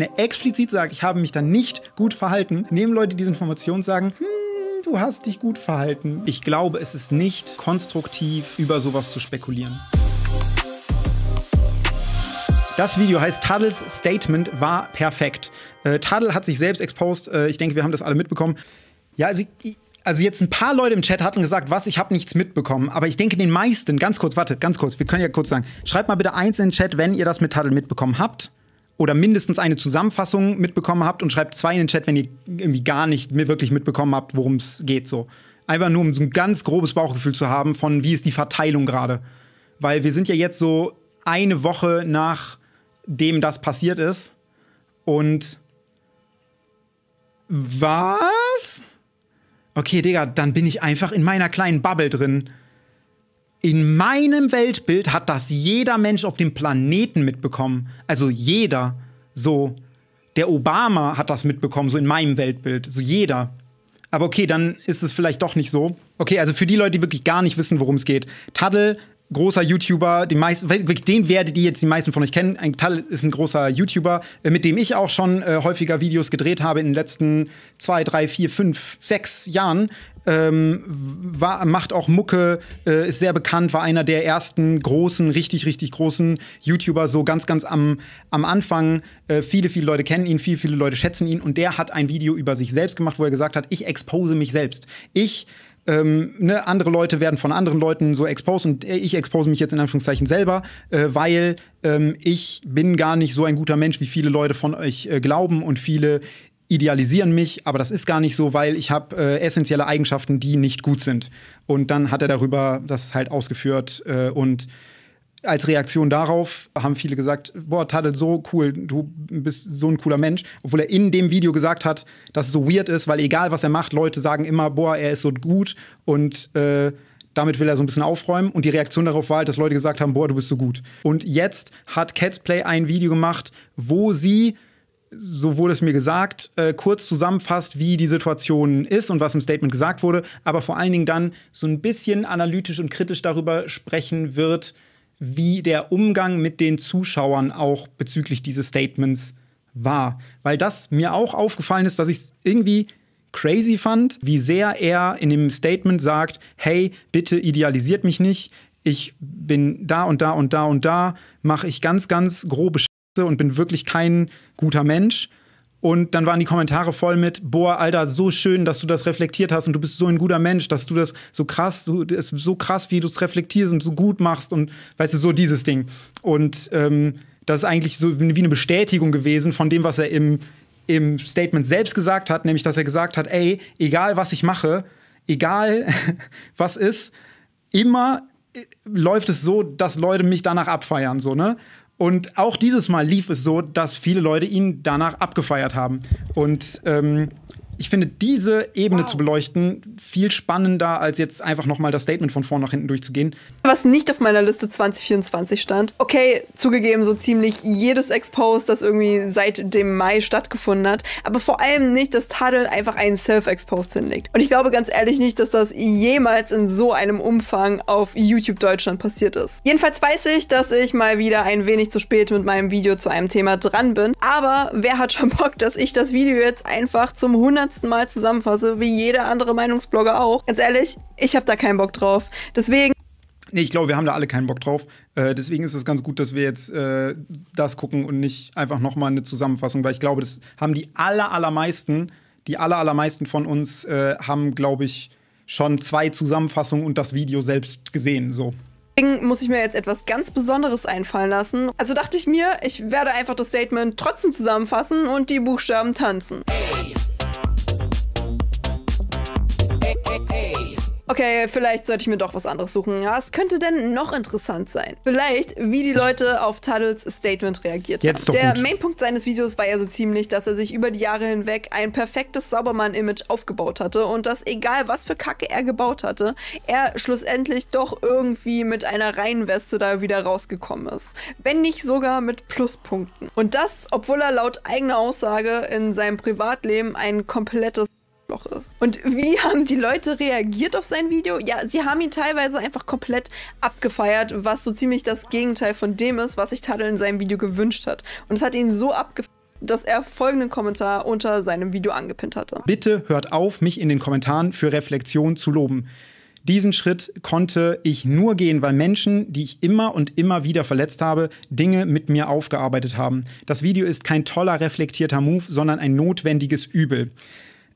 Wenn er explizit sagt, ich habe mich dann nicht gut verhalten, nehmen Leute diese Information und sagen, hm, du hast dich gut verhalten. Ich glaube, es ist nicht konstruktiv, über sowas zu spekulieren. Das Video heißt Tadels Statement war perfekt. Äh, Tadel hat sich selbst exposed. Äh, ich denke, wir haben das alle mitbekommen. Ja, also also jetzt ein paar Leute im Chat hatten gesagt, was, ich habe nichts mitbekommen. Aber ich denke, den meisten, ganz kurz, warte, ganz kurz, wir können ja kurz sagen, schreibt mal bitte eins in den Chat, wenn ihr das mit Tadel mitbekommen habt oder mindestens eine Zusammenfassung mitbekommen habt und schreibt zwei in den Chat, wenn ihr irgendwie gar nicht wirklich mitbekommen habt, worum es geht. So. Einfach nur, um so ein ganz grobes Bauchgefühl zu haben von, wie ist die Verteilung gerade. Weil wir sind ja jetzt so eine Woche nachdem das passiert ist. Und was? Okay, Digga, dann bin ich einfach in meiner kleinen Bubble drin in meinem Weltbild hat das jeder Mensch auf dem Planeten mitbekommen. Also jeder. So, der Obama hat das mitbekommen, so in meinem Weltbild. So jeder. Aber okay, dann ist es vielleicht doch nicht so. Okay, also für die Leute, die wirklich gar nicht wissen, worum es geht. Taddle, großer YouTuber, den, meisten, den werdet ihr jetzt die meisten von euch kennen. Ein Taddle ist ein großer YouTuber, äh, mit dem ich auch schon äh, häufiger Videos gedreht habe in den letzten zwei, drei, vier, fünf, sechs Jahren ähm, war, macht auch Mucke, äh, ist sehr bekannt, war einer der ersten großen, richtig, richtig großen YouTuber, so ganz, ganz am, am Anfang. Äh, viele, viele Leute kennen ihn, viele, viele Leute schätzen ihn und der hat ein Video über sich selbst gemacht, wo er gesagt hat, ich expose mich selbst. Ich ähm, ne, andere Leute werden von anderen Leuten so exposed und ich expose mich jetzt in Anführungszeichen selber, äh, weil ähm, ich bin gar nicht so ein guter Mensch, wie viele Leute von euch äh, glauben und viele idealisieren mich, aber das ist gar nicht so, weil ich habe äh, essentielle Eigenschaften, die nicht gut sind. Und dann hat er darüber das halt ausgeführt äh, und als Reaktion darauf haben viele gesagt, boah, Tadel, so cool, du bist so ein cooler Mensch. Obwohl er in dem Video gesagt hat, dass es so weird ist, weil egal was er macht, Leute sagen immer, boah, er ist so gut und äh, damit will er so ein bisschen aufräumen. Und die Reaktion darauf war halt, dass Leute gesagt haben, boah, du bist so gut. Und jetzt hat Catsplay ein Video gemacht, wo sie so wurde es mir gesagt, äh, kurz zusammenfasst, wie die Situation ist und was im Statement gesagt wurde, aber vor allen Dingen dann so ein bisschen analytisch und kritisch darüber sprechen wird, wie der Umgang mit den Zuschauern auch bezüglich dieses Statements war. Weil das mir auch aufgefallen ist, dass ich es irgendwie crazy fand, wie sehr er in dem Statement sagt, hey, bitte idealisiert mich nicht, ich bin da und da und da und da, mache ich ganz, ganz grobe Sch Ängste und bin wirklich kein guter Mensch. Und dann waren die Kommentare voll mit, boah, Alter, so schön, dass du das reflektiert hast und du bist so ein guter Mensch, dass du das so krass, so, das so krass, wie du es reflektierst und so gut machst und weißt du, so dieses Ding. Und ähm, das ist eigentlich so wie eine Bestätigung gewesen von dem, was er im, im Statement selbst gesagt hat, nämlich dass er gesagt hat, ey, egal was ich mache, egal was ist, immer äh, läuft es so, dass Leute mich danach abfeiern, so, ne? Und auch dieses Mal lief es so, dass viele Leute ihn danach abgefeiert haben. Und ähm, ich finde diese Ebene wow. zu beleuchten viel spannender, als jetzt einfach nochmal das Statement von vorn nach hinten durchzugehen. Was nicht auf meiner Liste 2024 stand. Okay, zugegeben, so ziemlich jedes Expose, das irgendwie seit dem Mai stattgefunden hat, aber vor allem nicht, dass Tadel einfach einen Self-Expose hinlegt. Und ich glaube ganz ehrlich nicht, dass das jemals in so einem Umfang auf YouTube Deutschland passiert ist. Jedenfalls weiß ich, dass ich mal wieder ein wenig zu spät mit meinem Video zu einem Thema dran bin, aber wer hat schon Bock, dass ich das Video jetzt einfach zum 100 hundertsten Mal zusammenfasse, wie jeder andere Meinungsblogger auch. Ganz ehrlich, ich habe da keinen Bock drauf. Deswegen. Nee, ich glaube, wir haben da alle keinen Bock drauf. Äh, deswegen ist es ganz gut, dass wir jetzt äh, das gucken und nicht einfach nochmal eine Zusammenfassung, weil ich glaube, das haben die aller, allermeisten, die aller, allermeisten von uns äh, haben, glaube ich, schon zwei Zusammenfassungen und das Video selbst gesehen. So. Deswegen muss ich mir jetzt etwas ganz Besonderes einfallen lassen. Also dachte ich mir, ich werde einfach das Statement trotzdem zusammenfassen und die Buchstaben tanzen. Hey. okay, vielleicht sollte ich mir doch was anderes suchen. Was könnte denn noch interessant sein? Vielleicht, wie die Leute auf Tuddles Statement reagiert Jetzt haben. Doch Der Mainpunkt seines Videos war ja so ziemlich, dass er sich über die Jahre hinweg ein perfektes Saubermann-Image aufgebaut hatte und dass egal was für Kacke er gebaut hatte, er schlussendlich doch irgendwie mit einer Reihenweste da wieder rausgekommen ist. Wenn nicht sogar mit Pluspunkten. Und das, obwohl er laut eigener Aussage in seinem Privatleben ein komplettes Arschloch ist. Und wie haben die Leute reagiert auf sein Video? Ja, sie haben ihn teilweise einfach komplett abgefeiert, was so ziemlich das Gegenteil von dem ist, was sich Tadel in seinem Video gewünscht hat. Und es hat ihn so abgefeiert, dass er folgenden Kommentar unter seinem Video angepinnt hatte. Bitte hört auf, mich in den Kommentaren für Reflexion zu loben. Diesen Schritt konnte ich nur gehen, weil Menschen, die ich immer und immer wieder verletzt habe, Dinge mit mir aufgearbeitet haben. Das Video ist kein toller, reflektierter Move, sondern ein notwendiges Übel.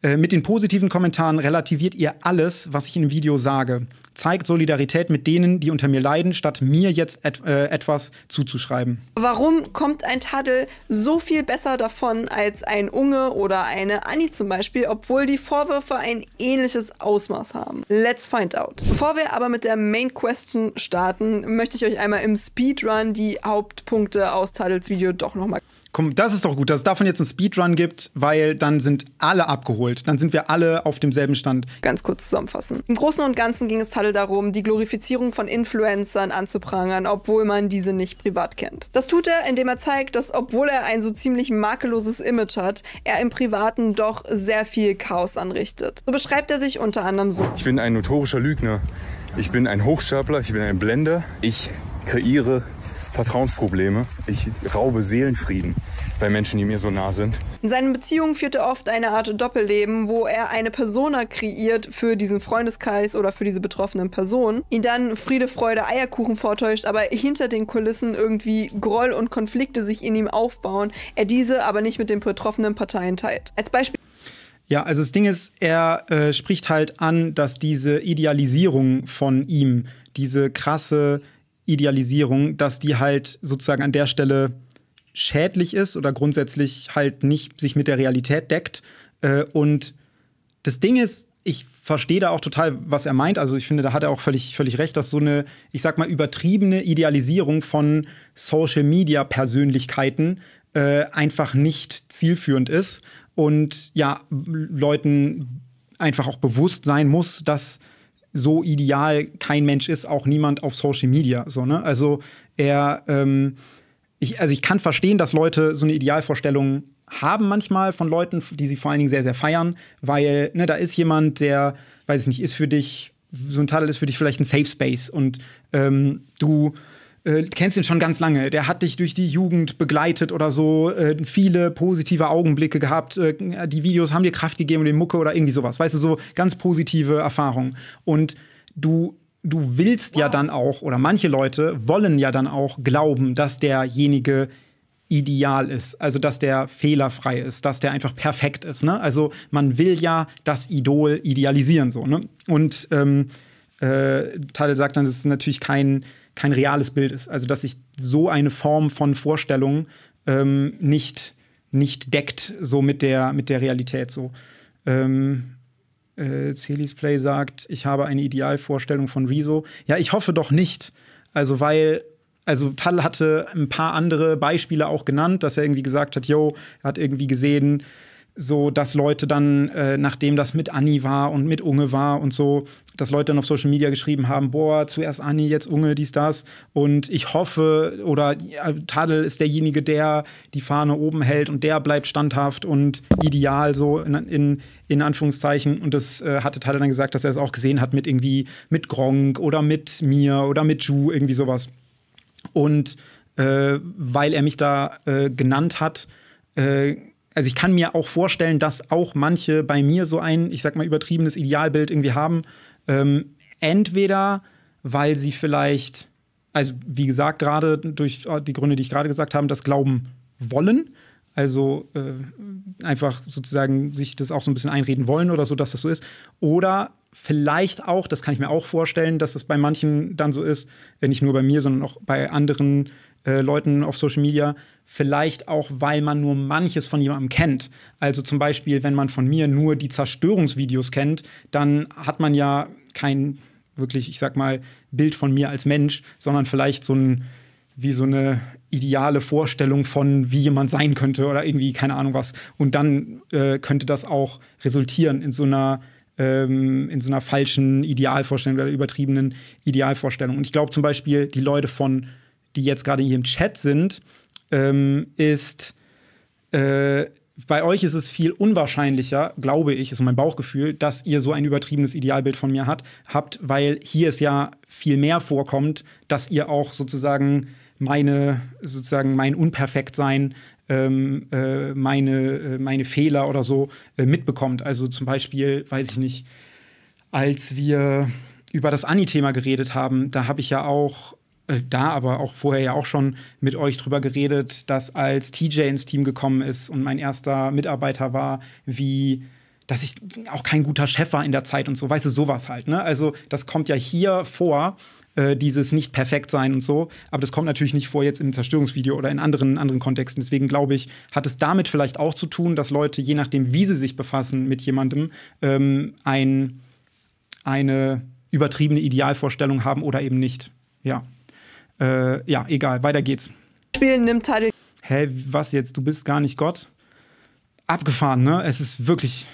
Äh, mit den positiven Kommentaren relativiert ihr alles, was ich im Video sage. Zeigt Solidarität mit denen, die unter mir leiden, statt mir jetzt et äh, etwas zuzuschreiben. Warum kommt ein Tadel so viel besser davon als ein Unge oder eine Anni zum Beispiel, obwohl die Vorwürfe ein ähnliches Ausmaß haben? Let's find out. Bevor wir aber mit der Main Question starten, möchte ich euch einmal im Speedrun die Hauptpunkte aus Tadels Video doch nochmal Komm, das ist doch gut, dass es davon jetzt einen Speedrun gibt, weil dann sind alle abgeholt. Dann sind wir alle auf demselben Stand. Ganz kurz zusammenfassen. Im Großen und Ganzen ging es Huddle darum, die Glorifizierung von Influencern anzuprangern, obwohl man diese nicht privat kennt. Das tut er, indem er zeigt, dass obwohl er ein so ziemlich makelloses Image hat, er im Privaten doch sehr viel Chaos anrichtet. So beschreibt er sich unter anderem so. Ich bin ein notorischer Lügner. Ich bin ein Hochstapler, ich bin ein Blender. Ich kreiere Vertrauensprobleme. Ich raube Seelenfrieden bei Menschen, die mir so nah sind. In seinen Beziehungen führt er oft eine Art Doppelleben, wo er eine Persona kreiert für diesen Freundeskreis oder für diese betroffenen Personen, ihn dann Friede, Freude, Eierkuchen vortäuscht, aber hinter den Kulissen irgendwie Groll und Konflikte sich in ihm aufbauen, er diese aber nicht mit den betroffenen Parteien teilt. Als Beispiel ja, also das Ding ist, er äh, spricht halt an, dass diese Idealisierung von ihm, diese krasse Idealisierung, dass die halt sozusagen an der Stelle schädlich ist oder grundsätzlich halt nicht sich mit der Realität deckt. Äh, und das Ding ist, ich verstehe da auch total, was er meint. Also ich finde, da hat er auch völlig, völlig recht, dass so eine, ich sag mal, übertriebene Idealisierung von Social-Media-Persönlichkeiten äh, einfach nicht zielführend ist und ja, Leuten einfach auch bewusst sein muss, dass so ideal kein Mensch ist, auch niemand auf Social Media. So, ne? Also er, ähm, ich, also ich kann verstehen, dass Leute so eine Idealvorstellung haben manchmal von Leuten, die sie vor allen Dingen sehr, sehr feiern, weil ne, da ist jemand, der, weiß ich nicht, ist für dich, so ein Tadel ist für dich vielleicht ein Safe Space und ähm, du äh, kennst ihn schon ganz lange, der hat dich durch die Jugend begleitet oder so, äh, viele positive Augenblicke gehabt, äh, die Videos haben dir Kraft gegeben oder die Mucke oder irgendwie sowas, weißt du, so ganz positive Erfahrungen. Und du du willst wow. ja dann auch, oder manche Leute wollen ja dann auch glauben, dass derjenige ideal ist, also dass der fehlerfrei ist, dass der einfach perfekt ist. Ne? Also man will ja das Idol idealisieren so. Ne? Und ähm, äh, Tadel sagt dann, das ist natürlich kein kein reales Bild ist. Also dass sich so eine Form von Vorstellung ähm, nicht, nicht deckt, so mit der, mit der Realität. So. Ähm, äh, Celis Play sagt, ich habe eine Idealvorstellung von Rezo. Ja, ich hoffe doch nicht. Also, weil also Tal hatte ein paar andere Beispiele auch genannt, dass er irgendwie gesagt hat, yo, er hat irgendwie gesehen, so dass Leute dann, äh, nachdem das mit Anni war und mit Unge war und so, dass Leute dann auf Social Media geschrieben haben, boah, zuerst Anni, jetzt Unge, dies, das. Und ich hoffe, oder äh, Tadel ist derjenige, der die Fahne oben hält und der bleibt standhaft und ideal so in, in, in Anführungszeichen. Und das äh, hatte Tadel dann gesagt, dass er das auch gesehen hat mit irgendwie, mit Gronk oder mit mir oder mit Ju, irgendwie sowas. Und äh, weil er mich da äh, genannt hat, äh, also ich kann mir auch vorstellen, dass auch manche bei mir so ein, ich sag mal, übertriebenes Idealbild irgendwie haben. Ähm, entweder, weil sie vielleicht, also wie gesagt, gerade durch die Gründe, die ich gerade gesagt habe, das glauben wollen. Also äh, einfach sozusagen sich das auch so ein bisschen einreden wollen oder so, dass das so ist. Oder vielleicht auch, das kann ich mir auch vorstellen, dass es das bei manchen dann so ist, äh, nicht nur bei mir, sondern auch bei anderen äh, Leuten auf Social Media, vielleicht auch, weil man nur manches von jemandem kennt. Also zum Beispiel, wenn man von mir nur die Zerstörungsvideos kennt, dann hat man ja kein wirklich, ich sag mal, Bild von mir als Mensch, sondern vielleicht so ein wie so eine ideale Vorstellung von, wie jemand sein könnte oder irgendwie, keine Ahnung was. Und dann äh, könnte das auch resultieren in so einer ähm, in so einer falschen Idealvorstellung oder übertriebenen Idealvorstellung. Und ich glaube zum Beispiel, die Leute von, die jetzt gerade hier im Chat sind, ähm, ist, äh, bei euch ist es viel unwahrscheinlicher, glaube ich, ist mein Bauchgefühl, dass ihr so ein übertriebenes Idealbild von mir hat, habt, weil hier es ja viel mehr vorkommt, dass ihr auch sozusagen meine, sozusagen mein Unperfektsein, ähm, äh, meine, äh, meine Fehler oder so äh, mitbekommt. Also zum Beispiel, weiß ich nicht, als wir über das Anni-Thema geredet haben, da habe ich ja auch äh, da aber auch vorher ja auch schon mit euch drüber geredet, dass als TJ ins Team gekommen ist und mein erster Mitarbeiter war, wie dass ich auch kein guter Chef war in der Zeit und so, weißt du, sowas halt. Ne? Also das kommt ja hier vor, äh, dieses nicht perfekt sein und so, aber das kommt natürlich nicht vor jetzt im Zerstörungsvideo oder in anderen, anderen Kontexten. Deswegen glaube ich, hat es damit vielleicht auch zu tun, dass Leute, je nachdem, wie sie sich befassen mit jemandem, ähm, ein, eine übertriebene Idealvorstellung haben oder eben nicht. Ja. Äh, ja, egal, weiter geht's. Spielen nimmt Title. Hä, was jetzt? Du bist gar nicht Gott? Abgefahren, ne? Es ist wirklich.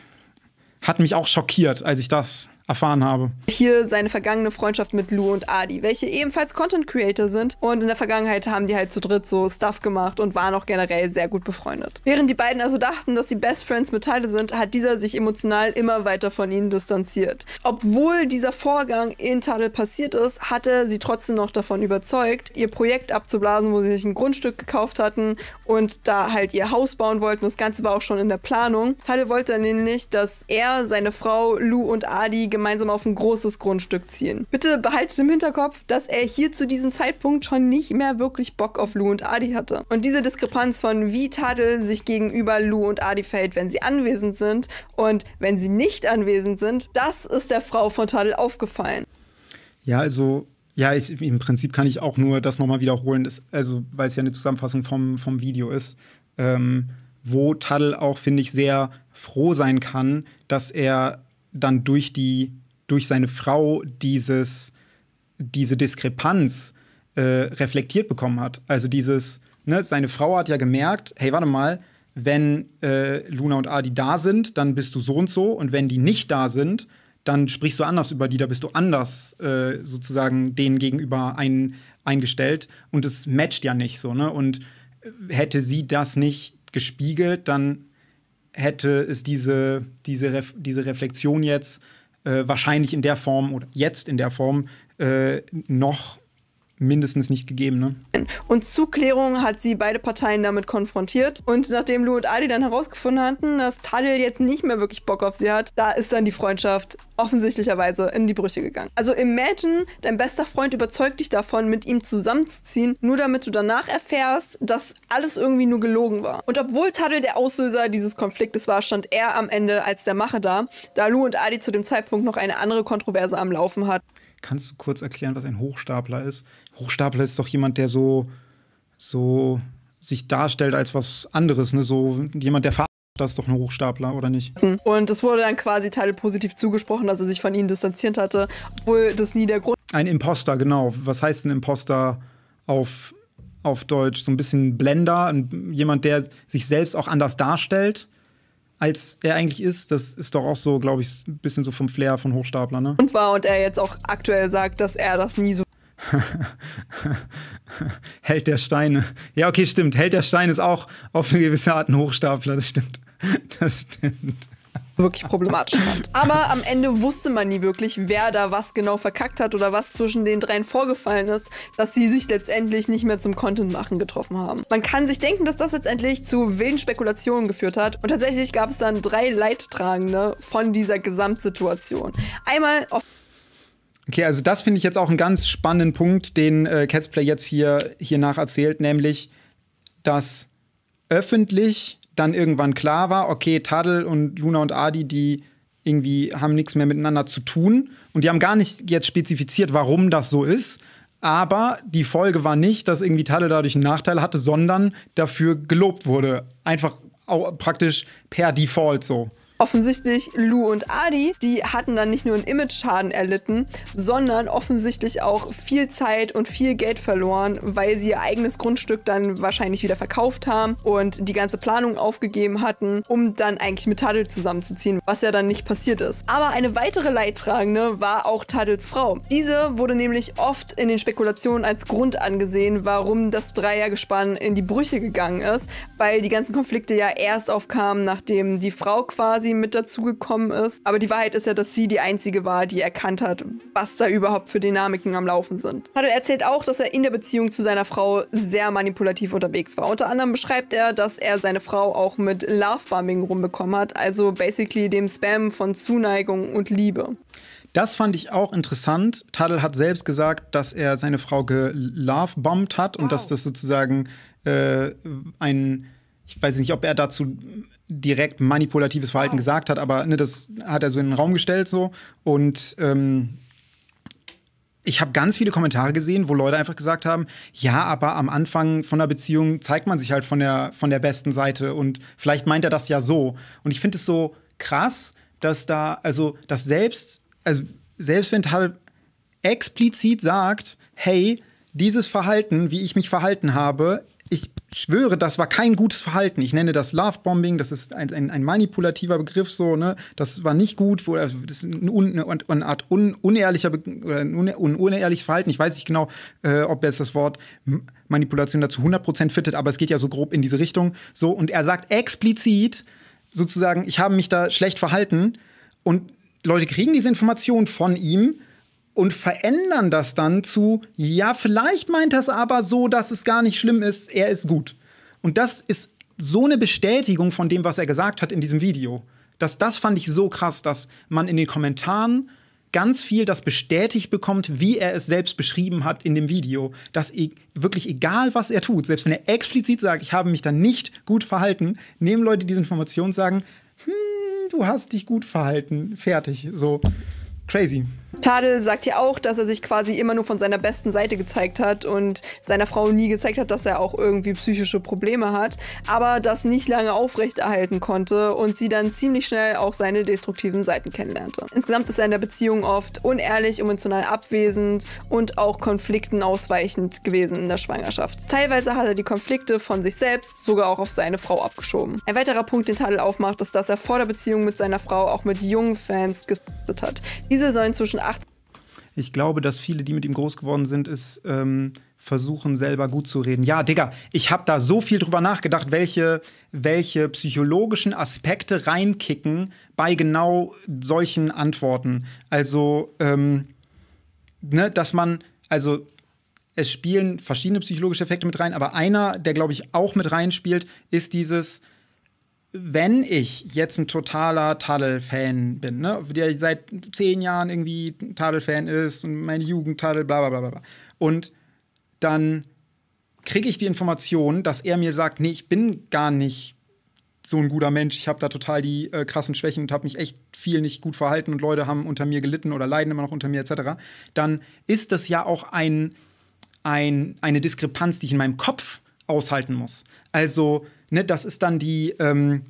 Hat mich auch schockiert, als ich das erfahren habe. Hier seine vergangene Freundschaft mit Lou und Adi, welche ebenfalls Content Creator sind und in der Vergangenheit haben die halt zu dritt so Stuff gemacht und waren auch generell sehr gut befreundet. Während die beiden also dachten, dass sie Best Friends mit Tyler sind, hat dieser sich emotional immer weiter von ihnen distanziert. Obwohl dieser Vorgang in Tyler passiert ist, hat er sie trotzdem noch davon überzeugt, ihr Projekt abzublasen, wo sie sich ein Grundstück gekauft hatten und da halt ihr Haus bauen wollten. Das Ganze war auch schon in der Planung. Tyler wollte nämlich, dass er, seine Frau, Lou und Adi gemeinsam gemeinsam auf ein großes Grundstück ziehen. Bitte behaltet im Hinterkopf, dass er hier zu diesem Zeitpunkt schon nicht mehr wirklich Bock auf Lou und Adi hatte. Und diese Diskrepanz von wie Tadel sich gegenüber Lou und Adi fällt, wenn sie anwesend sind und wenn sie nicht anwesend sind, das ist der Frau von Tadel aufgefallen. Ja, also ja, ich, im Prinzip kann ich auch nur das nochmal wiederholen, das, also weil es ja eine Zusammenfassung vom, vom Video ist, ähm, wo Tadel auch, finde ich, sehr froh sein kann, dass er dann durch die, durch seine Frau dieses, diese Diskrepanz äh, reflektiert bekommen hat. Also dieses, ne, seine Frau hat ja gemerkt, hey, warte mal, wenn äh, Luna und Adi da sind, dann bist du so und so. Und wenn die nicht da sind, dann sprichst du anders über die, da bist du anders äh, sozusagen denen gegenüber ein, eingestellt. Und es matcht ja nicht so, ne? Und äh, hätte sie das nicht gespiegelt, dann hätte es diese, diese, Ref diese Reflexion jetzt äh, wahrscheinlich in der Form oder jetzt in der Form äh, noch mindestens nicht gegeben. Ne? Und Zuklärung hat sie beide Parteien damit konfrontiert. Und nachdem Lou und Adi dann herausgefunden hatten, dass Tadel jetzt nicht mehr wirklich Bock auf sie hat, da ist dann die Freundschaft offensichtlicherweise in die Brüche gegangen. Also imagine, dein bester Freund überzeugt dich davon, mit ihm zusammenzuziehen, nur damit du danach erfährst, dass alles irgendwie nur gelogen war. Und obwohl Tadel der Auslöser dieses Konfliktes war, stand er am Ende als der Macher da, da Lou und Adi zu dem Zeitpunkt noch eine andere Kontroverse am Laufen hatten. Kannst du kurz erklären, was ein Hochstapler ist? Hochstapler ist doch jemand, der so, so sich darstellt als was anderes, ne? So jemand, der das ist doch ein Hochstapler, oder nicht? Und es wurde dann quasi Teil positiv zugesprochen, dass er sich von ihnen distanziert hatte, obwohl das nie der Grund. Ein Imposter, genau. Was heißt ein Imposter auf, auf Deutsch? So ein bisschen Blender, jemand, der sich selbst auch anders darstellt als er eigentlich ist. Das ist doch auch so, glaube ich, ein bisschen so vom Flair von Hochstapler, ne? Und war und er jetzt auch aktuell sagt, dass er das nie so. Hält der Steine. Ja, okay, stimmt. Hält der Steine ist auch auf eine gewisse Art ein Hochstapler, das stimmt. Das stimmt wirklich problematisch fand. Aber am Ende wusste man nie wirklich, wer da was genau verkackt hat oder was zwischen den dreien vorgefallen ist, dass sie sich letztendlich nicht mehr zum Content machen getroffen haben. Man kann sich denken, dass das letztendlich zu wilden Spekulationen geführt hat und tatsächlich gab es dann drei Leidtragende von dieser Gesamtsituation. Einmal auf Okay, also das finde ich jetzt auch einen ganz spannenden Punkt, den äh, Catsplay jetzt hier, hier erzählt, nämlich, dass öffentlich dann irgendwann klar war, okay, Tadel und Luna und Adi, die irgendwie haben nichts mehr miteinander zu tun. Und die haben gar nicht jetzt spezifiziert, warum das so ist. Aber die Folge war nicht, dass irgendwie Tadel dadurch einen Nachteil hatte, sondern dafür gelobt wurde. Einfach praktisch per Default so. Offensichtlich Lou und Adi, die hatten dann nicht nur einen Image-Schaden erlitten, sondern offensichtlich auch viel Zeit und viel Geld verloren, weil sie ihr eigenes Grundstück dann wahrscheinlich wieder verkauft haben und die ganze Planung aufgegeben hatten, um dann eigentlich mit Tadel zusammenzuziehen, was ja dann nicht passiert ist. Aber eine weitere Leidtragende war auch Tadels Frau. Diese wurde nämlich oft in den Spekulationen als Grund angesehen, warum das Dreiergespann in die Brüche gegangen ist, weil die ganzen Konflikte ja erst aufkamen, nachdem die Frau quasi quasi mit dazugekommen ist. Aber die Wahrheit ist ja, dass sie die einzige war, die erkannt hat, was da überhaupt für Dynamiken am Laufen sind. Hadel erzählt auch, dass er in der Beziehung zu seiner Frau sehr manipulativ unterwegs war. Unter anderem beschreibt er, dass er seine Frau auch mit Lovebombing rumbekommen hat, also basically dem Spam von Zuneigung und Liebe. Das fand ich auch interessant. Tadel hat selbst gesagt, dass er seine Frau gelovebombt hat wow. und dass das sozusagen äh, ein ich weiß nicht, ob er dazu direkt manipulatives Verhalten wow. gesagt hat, aber ne, das hat er so in den Raum gestellt so. Und ähm, ich habe ganz viele Kommentare gesehen, wo Leute einfach gesagt haben, ja, aber am Anfang von einer Beziehung zeigt man sich halt von der, von der besten Seite und vielleicht meint er das ja so. Und ich finde es so krass, dass da, also, dass selbst, also, selbst wenn halt explizit sagt, hey, dieses Verhalten, wie ich mich verhalten habe, ich schwöre, das war kein gutes Verhalten. Ich nenne das Lovebombing, das ist ein, ein, ein, manipulativer Begriff, so, ne? Das war nicht gut, wo, also, das ist ein un, eine Art un, unehrlicher oder ein une, unehrliches Verhalten. Ich weiß nicht genau, äh, ob jetzt das Wort Manipulation dazu 100% fittet, aber es geht ja so grob in diese Richtung. So, und er sagt explizit, sozusagen, ich habe mich da schlecht verhalten und Leute kriegen diese Information von ihm und verändern das dann zu, ja, vielleicht meint das aber so, dass es gar nicht schlimm ist, er ist gut. Und das ist so eine Bestätigung von dem, was er gesagt hat in diesem Video. Das, das fand ich so krass, dass man in den Kommentaren ganz viel das bestätigt bekommt, wie er es selbst beschrieben hat in dem Video. Dass e wirklich egal, was er tut, selbst wenn er explizit sagt, ich habe mich dann nicht gut verhalten, nehmen Leute diese Information und sagen, hm, du hast dich gut verhalten, fertig, so. Crazy. Tadel sagt ja auch, dass er sich quasi immer nur von seiner besten Seite gezeigt hat und seiner Frau nie gezeigt hat, dass er auch irgendwie psychische Probleme hat, aber das nicht lange aufrechterhalten konnte und sie dann ziemlich schnell auch seine destruktiven Seiten kennenlernte. Insgesamt ist er in der Beziehung oft unehrlich, emotional abwesend und auch Konflikten ausweichend gewesen in der Schwangerschaft. Teilweise hat er die Konflikte von sich selbst sogar auch auf seine Frau abgeschoben. Ein weiterer Punkt, den Tadel aufmacht, ist, dass er vor der Beziehung mit seiner Frau auch mit jungen Fans gesetzt hat. Diese sollen zwischen 80. Ich glaube, dass viele, die mit ihm groß geworden sind, es ähm, versuchen, selber gut zu reden. Ja, Digga, ich habe da so viel drüber nachgedacht, welche, welche psychologischen Aspekte reinkicken bei genau solchen Antworten. Also, ähm, ne, dass man, also es spielen verschiedene psychologische Effekte mit rein, aber einer, der, glaube ich, auch mit reinspielt, ist dieses, wenn ich jetzt ein totaler Taddel-Fan bin, ne, der seit zehn Jahren irgendwie Taddel-Fan ist und meine Jugend Taddel, bla bla bla bla. Und dann kriege ich die Information, dass er mir sagt, nee, ich bin gar nicht so ein guter Mensch, ich habe da total die äh, krassen Schwächen und habe mich echt viel nicht gut verhalten und Leute haben unter mir gelitten oder leiden immer noch unter mir etc., dann ist das ja auch ein, ein, eine Diskrepanz, die ich in meinem Kopf aushalten muss. Also ne, das ist dann die, ähm,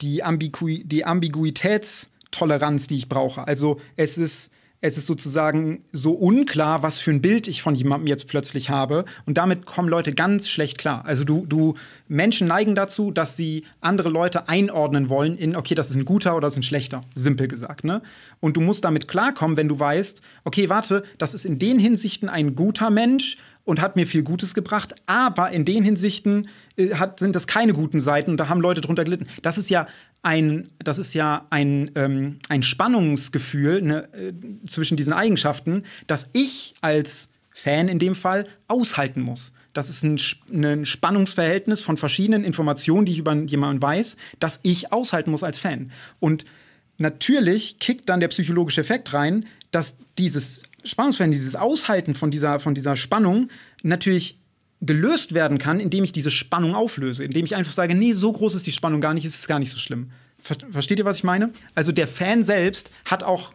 die, Ambigu die Ambiguitätstoleranz, die ich brauche. Also es ist, es ist sozusagen so unklar, was für ein Bild ich von jemandem jetzt plötzlich habe. Und damit kommen Leute ganz schlecht klar. Also du, du Menschen neigen dazu, dass sie andere Leute einordnen wollen in, okay, das ist ein guter oder das ist ein schlechter, simpel gesagt. Ne? Und du musst damit klarkommen, wenn du weißt, okay, warte, das ist in den Hinsichten ein guter Mensch und hat mir viel Gutes gebracht. Aber in den Hinsichten äh, hat, sind das keine guten Seiten und da haben Leute drunter gelitten. Das ist ja ein, das ist ja ein, ähm, ein Spannungsgefühl ne, äh, zwischen diesen Eigenschaften, das ich als Fan in dem Fall aushalten muss. Das ist ein, ne, ein, Spannungsverhältnis von verschiedenen Informationen, die ich über jemanden weiß, das ich aushalten muss als Fan. Und natürlich kickt dann der psychologische Effekt rein, dass dieses Spannungsfeld, dieses Aushalten von dieser, von dieser Spannung natürlich gelöst werden kann, indem ich diese Spannung auflöse, indem ich einfach sage, nee, so groß ist die Spannung gar nicht, ist es gar nicht so schlimm. Ver versteht ihr, was ich meine? Also der Fan selbst hat auch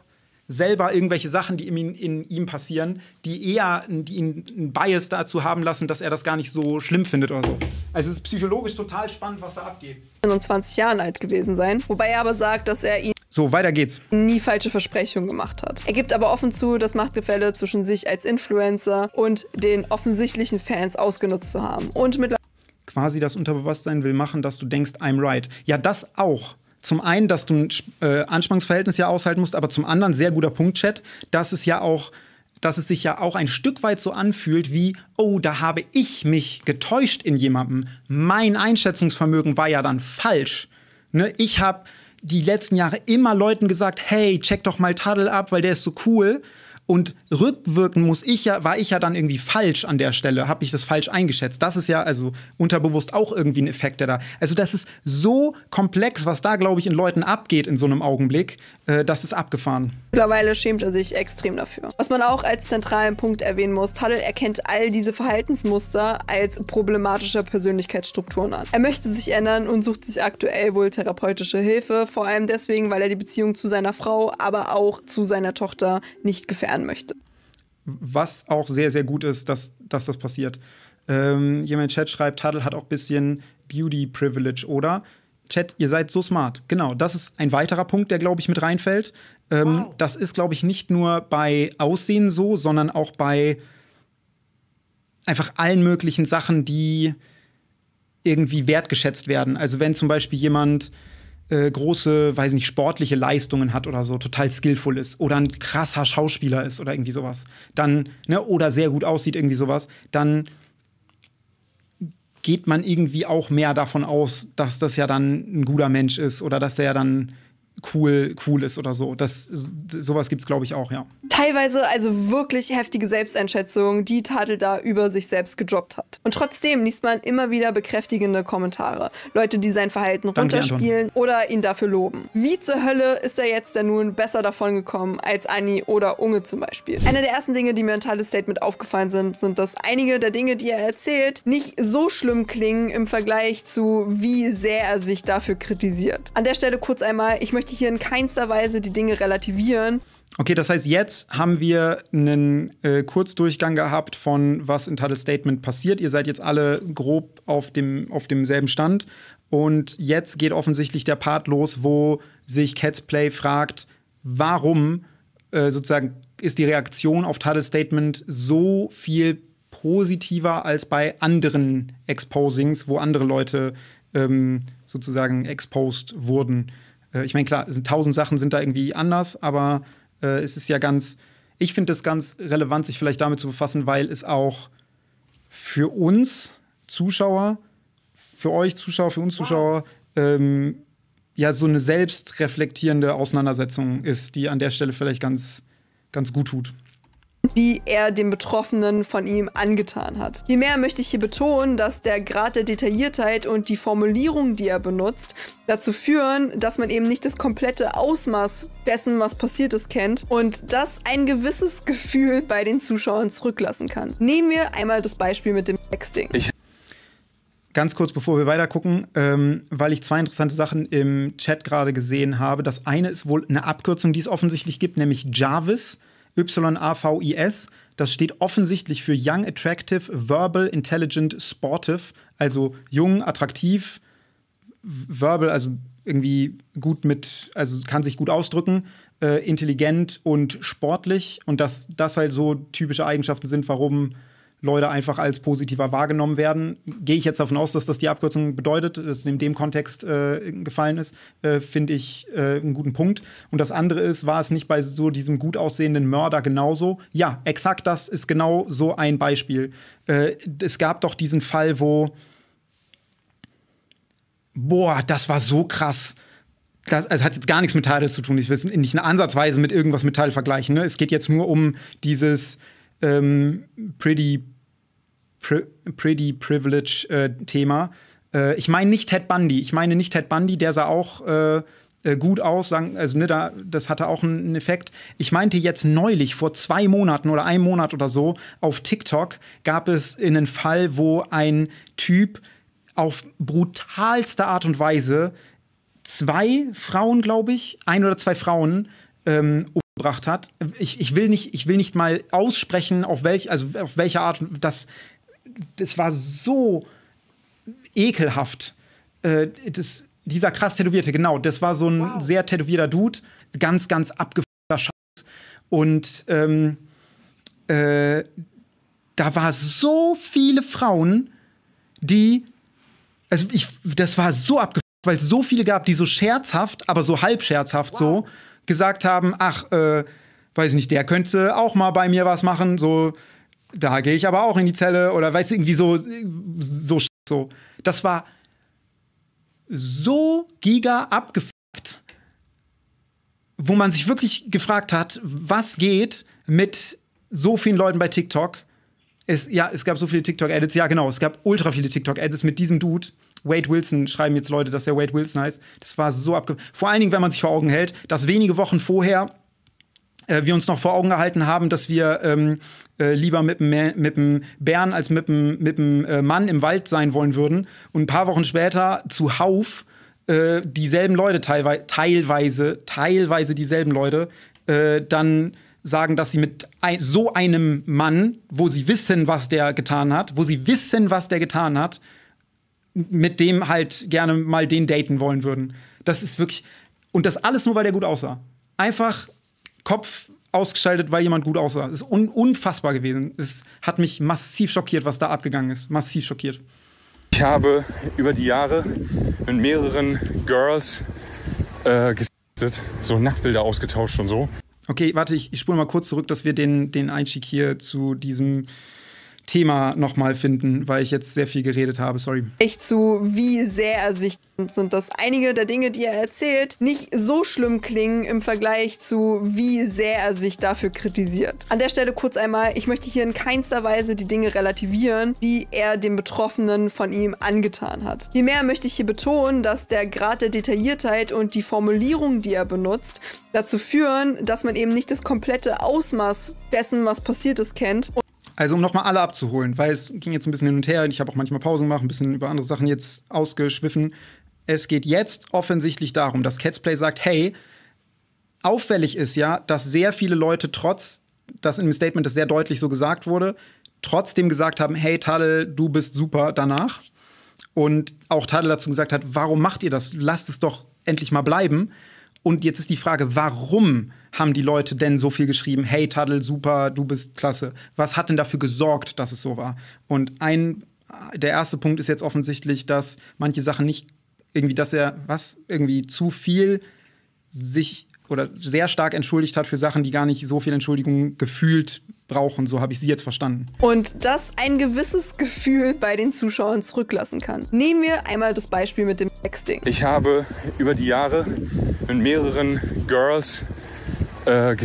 selber irgendwelche Sachen, die in, in ihm passieren, die eher die ihn einen Bias dazu haben lassen, dass er das gar nicht so schlimm findet oder so. Also es ist psychologisch total spannend, was da abgeht. 20 Jahren alt gewesen sein, wobei er aber sagt, dass er ihn so, weiter geht's. Nie falsche Versprechungen gemacht hat. Er gibt aber offen zu, das Machtgefälle zwischen sich als Influencer und den offensichtlichen Fans ausgenutzt zu haben. Und mit quasi das Unterbewusstsein will machen, dass du denkst, I'm right. Ja, das auch. Zum einen, dass du ein äh, Anspannungsverhältnis ja aushalten musst, aber zum anderen, sehr guter Punkt, Chat, dass es ja auch dass es sich ja auch ein Stück weit so anfühlt wie, oh, da habe ich mich getäuscht in jemandem. Mein Einschätzungsvermögen war ja dann falsch. Ne? Ich habe die letzten Jahre immer Leuten gesagt, hey, check doch mal Tadel ab, weil der ist so cool. Und rückwirkend muss ich ja, war ich ja dann irgendwie falsch an der Stelle, habe ich das falsch eingeschätzt. Das ist ja also unterbewusst auch irgendwie ein Effekt, der da. Also das ist so komplex, was da, glaube ich, in Leuten abgeht in so einem Augenblick, äh, das ist abgefahren. Mittlerweile schämt er sich extrem dafür. Was man auch als zentralen Punkt erwähnen muss, Tuttle erkennt all diese Verhaltensmuster als problematische Persönlichkeitsstrukturen an. Er möchte sich ändern und sucht sich aktuell wohl therapeutische Hilfe, vor allem deswegen, weil er die Beziehung zu seiner Frau, aber auch zu seiner Tochter nicht gefährdet werden möchte. Was auch sehr, sehr gut ist, dass, dass das passiert. Ähm, jemand im Chat schreibt, Tadel hat auch ein bisschen Beauty Privilege, oder? Chat, ihr seid so smart. Genau, das ist ein weiterer Punkt, der, glaube ich, mit reinfällt. Ähm, wow. Das ist, glaube ich, nicht nur bei Aussehen so, sondern auch bei einfach allen möglichen Sachen, die irgendwie wertgeschätzt werden. Also wenn zum Beispiel jemand äh, große, weiß nicht, sportliche Leistungen hat oder so, total skillful ist oder ein krasser Schauspieler ist oder irgendwie sowas, dann, ne, oder sehr gut aussieht, irgendwie sowas, dann geht man irgendwie auch mehr davon aus, dass das ja dann ein guter Mensch ist oder dass er ja dann cool, cool ist oder so. Das, sowas gibt es, glaube ich, auch, ja. Teilweise also wirklich heftige Selbsteinschätzungen, die Tadel da über sich selbst gejobbt hat. Und trotzdem liest man immer wieder bekräftigende Kommentare. Leute, die sein Verhalten Danke, runterspielen Anton. oder ihn dafür loben. Wie zur Hölle ist er jetzt denn nun besser davon gekommen als Annie oder Unge zum Beispiel? Einer der ersten Dinge, die mir in Tadels Statement aufgefallen sind, sind, dass einige der Dinge, die er erzählt, nicht so schlimm klingen im Vergleich zu, wie sehr er sich dafür kritisiert. An der Stelle kurz einmal, ich möchte möchte hier in keinster Weise die Dinge relativieren. Okay, das heißt, jetzt haben wir einen äh, Kurzdurchgang gehabt von was in Title Statement passiert. Ihr seid jetzt alle grob auf, dem, auf demselben Stand. Und jetzt geht offensichtlich der Part los, wo sich Cat's Play fragt, warum äh, sozusagen ist die Reaktion auf Title Statement so viel positiver als bei anderen Exposings, wo andere Leute ähm, sozusagen exposed wurden. Äh, ich meine, klar, sind tausend Sachen sind da irgendwie anders, aber äh, es ist ja ganz, ich finde es ganz relevant, sich vielleicht damit zu befassen, weil es auch für uns Zuschauer, für euch Zuschauer, für uns Zuschauer, ähm, ja, so eine selbstreflektierende Auseinandersetzung ist, die an der Stelle vielleicht ganz, ganz gut tut die er dem Betroffenen von ihm angetan hat. Vielmehr möchte ich hier betonen, dass der Grad der Detailliertheit und die Formulierung, die er benutzt, dazu führen, dass man eben nicht das komplette Ausmaß dessen, was passiert ist, kennt und das ein gewisses Gefühl bei den Zuschauern zurücklassen kann. Nehmen wir einmal das Beispiel mit dem Texting. Ich ganz kurz, bevor wir weiter gucken, ähm, weil ich zwei interessante Sachen im Chat gerade gesehen habe. Das eine ist wohl eine Abkürzung, die es offensichtlich gibt, nämlich Jarvis. YAVIS. Das steht offensichtlich für Young, Attractive, Verbal, Intelligent, Sportive. Also jung, attraktiv, verbal, also irgendwie gut mit, also kann sich gut ausdrücken, äh, intelligent und sportlich. Und dass das halt so typische Eigenschaften sind, warum Leute einfach als positiver wahrgenommen werden. Gehe ich jetzt davon aus, dass das die Abkürzung bedeutet, dass es in dem Kontext äh, gefallen ist, äh, finde ich äh, einen guten Punkt. Und das andere ist, war es nicht bei so diesem gut aussehenden Mörder genauso? Ja, exakt das ist genau so ein Beispiel. Äh, es gab doch diesen Fall, wo, boah, das war so krass. Das also hat jetzt gar nichts mit Title zu tun. Ich will es nicht ansatzweise mit irgendwas mit Title vergleichen. Ne? Es geht jetzt nur um dieses, ähm, Pretty, pri, pretty Privilege-Thema. Äh, äh, ich meine nicht Ted Bundy. Ich meine nicht Ted Bundy, der sah auch äh, äh gut aus. also, ne, da, das hatte auch einen Effekt. Ich meinte jetzt neulich, vor zwei Monaten oder einem Monat oder so, auf TikTok gab es einen Fall, wo ein Typ auf brutalste Art und Weise zwei Frauen, glaube ich, ein oder zwei Frauen ähm, gebracht hat. Ich, ich, will, nicht, ich will nicht mal aussprechen, auf, welch, also auf welche Art das. Das war so ekelhaft. Äh, das, dieser krass Tätowierte, genau, das war so ein wow. sehr tätowierter Dude. Ganz, ganz abgefuckter Scheiß. Und ähm, äh, da war so viele Frauen, die. Also ich, das war so abgefuckt, weil es so viele gab, die so scherzhaft, aber so halbscherzhaft wow. so gesagt haben, ach, äh, weiß nicht, der könnte auch mal bei mir was machen, so, da gehe ich aber auch in die Zelle oder weiß irgendwie so, so, so. Das war so giga abgefuckt, wo man sich wirklich gefragt hat, was geht mit so vielen Leuten bei TikTok? Es, ja, es gab so viele TikTok-Edits. Ja, genau, es gab ultra viele TikTok-Edits mit diesem Dude. Wade Wilson schreiben jetzt Leute, dass er Wade Wilson heißt. Das war so abge. Vor allen Dingen, wenn man sich vor Augen hält, dass wenige Wochen vorher äh, wir uns noch vor Augen gehalten haben, dass wir ähm, äh, lieber mit einem Bären als mit einem äh, Mann im Wald sein wollen würden. Und ein paar Wochen später zuhauf äh, dieselben Leute, teilwe teilweise, teilweise dieselben Leute, äh, dann sagen, dass sie mit ein, so einem Mann, wo sie wissen, was der getan hat, wo sie wissen, was der getan hat, mit dem halt gerne mal den daten wollen würden. Das ist wirklich. Und das alles nur, weil der gut aussah. Einfach Kopf ausgeschaltet, weil jemand gut aussah. Das ist un unfassbar gewesen. Es hat mich massiv schockiert, was da abgegangen ist. Massiv schockiert. Ich habe über die Jahre mit mehreren Girls äh, gesittet, so Nacktbilder ausgetauscht und so. Okay, warte, ich, ich spule mal kurz zurück, dass wir den, den Einstieg hier zu diesem Thema nochmal finden, weil ich jetzt sehr viel geredet habe. Sorry. Echt zu, wie sehr ersichtend sind das. Einige der Dinge, die er erzählt, nicht so schlimm klingen im Vergleich zu, wie sehr er sich dafür kritisiert. An der Stelle kurz einmal, ich möchte hier in keinster Weise die Dinge relativieren, die er dem Betroffenen von ihm angetan hat. Vielmehr möchte ich hier betonen, dass der Grad der Detailliertheit und die Formulierung, die er benutzt, dazu führen, dass man eben nicht das komplette Ausmaß dessen, was passiert ist, kennt. Und also um nochmal alle abzuholen, weil es ging jetzt ein bisschen hin und her und ich habe auch manchmal Pausen gemacht, ein bisschen über andere Sachen jetzt ausgeschwiffen. Es geht jetzt offensichtlich darum, dass Catsplay sagt, hey, auffällig ist ja, dass sehr viele Leute trotz, dass in dem Statement das sehr deutlich so gesagt wurde, trotzdem gesagt haben, hey Tadel, du bist super danach. Und auch Tadel dazu gesagt hat, warum macht ihr das? Lasst es doch endlich mal bleiben. Und jetzt ist die Frage, warum haben die Leute denn so viel geschrieben? Hey, Taddle, super, du bist klasse. Was hat denn dafür gesorgt, dass es so war? Und ein, der erste Punkt ist jetzt offensichtlich, dass manche Sachen nicht irgendwie, dass er, was, irgendwie zu viel sich oder sehr stark entschuldigt hat für Sachen, die gar nicht so viel Entschuldigung gefühlt brauchen. So habe ich sie jetzt verstanden. Und das ein gewisses Gefühl bei den Zuschauern zurücklassen kann. Nehmen wir einmal das Beispiel mit dem Texting. Ich habe über die Jahre mit mehreren Girls äh,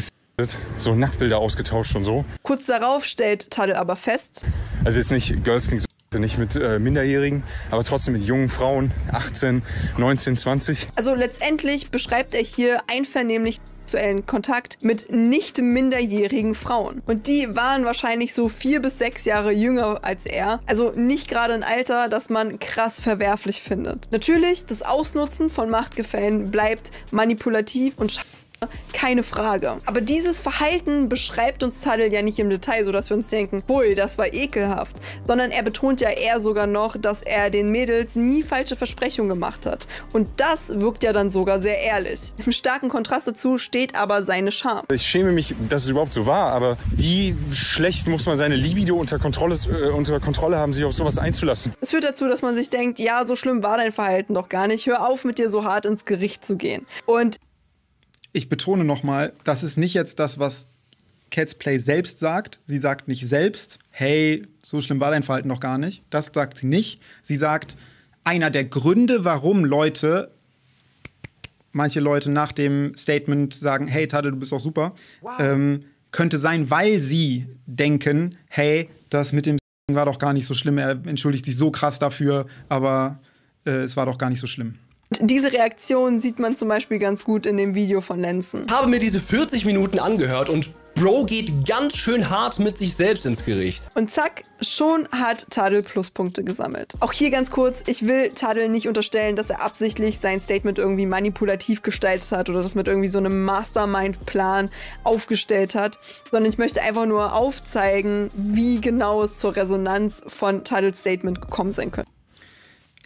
so Nachtbilder ausgetauscht und so. Kurz darauf stellt Tadel aber fest. Also jetzt nicht, Girls King, also nicht mit äh, Minderjährigen, aber trotzdem mit jungen Frauen, 18, 19, 20. Also letztendlich beschreibt er hier einvernehmlich sexuellen Kontakt mit nicht minderjährigen Frauen. Und die waren wahrscheinlich so vier bis sechs Jahre jünger als er. Also nicht gerade ein Alter, das man krass verwerflich findet. Natürlich, das Ausnutzen von Machtgefällen bleibt manipulativ und schadet keine Frage. Aber dieses Verhalten beschreibt uns Tadel ja nicht im Detail, sodass wir uns denken, boi, das war ekelhaft. Sondern er betont ja eher sogar noch, dass er den Mädels nie falsche Versprechungen gemacht hat. Und das wirkt ja dann sogar sehr ehrlich. Im starken Kontrast dazu steht aber seine Scham. Ich schäme mich, dass es überhaupt so war, aber wie schlecht muss man seine Libido unter Kontrolle, äh, unter Kontrolle haben, sich auf sowas einzulassen? Es führt dazu, dass man sich denkt, ja, so schlimm war dein Verhalten doch gar nicht. Hör auf, mit dir so hart ins Gericht zu gehen. Und ich betone nochmal, das ist nicht jetzt das, was Cats Play selbst sagt. Sie sagt nicht selbst, hey, so schlimm war dein Verhalten noch gar nicht. Das sagt sie nicht. Sie sagt, einer der Gründe, warum Leute, manche Leute nach dem Statement sagen, hey, Tade, du bist auch super, wow. ähm, könnte sein, weil sie denken, hey, das mit dem war doch gar nicht so schlimm, er entschuldigt sich so krass dafür, aber äh, es war doch gar nicht so schlimm. Diese Reaktion sieht man zum Beispiel ganz gut in dem Video von Lenzen. Habe mir diese 40 Minuten angehört und Bro geht ganz schön hart mit sich selbst ins Gericht. Und zack, schon hat Tadel Pluspunkte gesammelt. Auch hier ganz kurz, ich will Tadel nicht unterstellen, dass er absichtlich sein Statement irgendwie manipulativ gestaltet hat oder das mit irgendwie so einem Mastermind-Plan aufgestellt hat, sondern ich möchte einfach nur aufzeigen, wie genau es zur Resonanz von Tadels Statement gekommen sein könnte.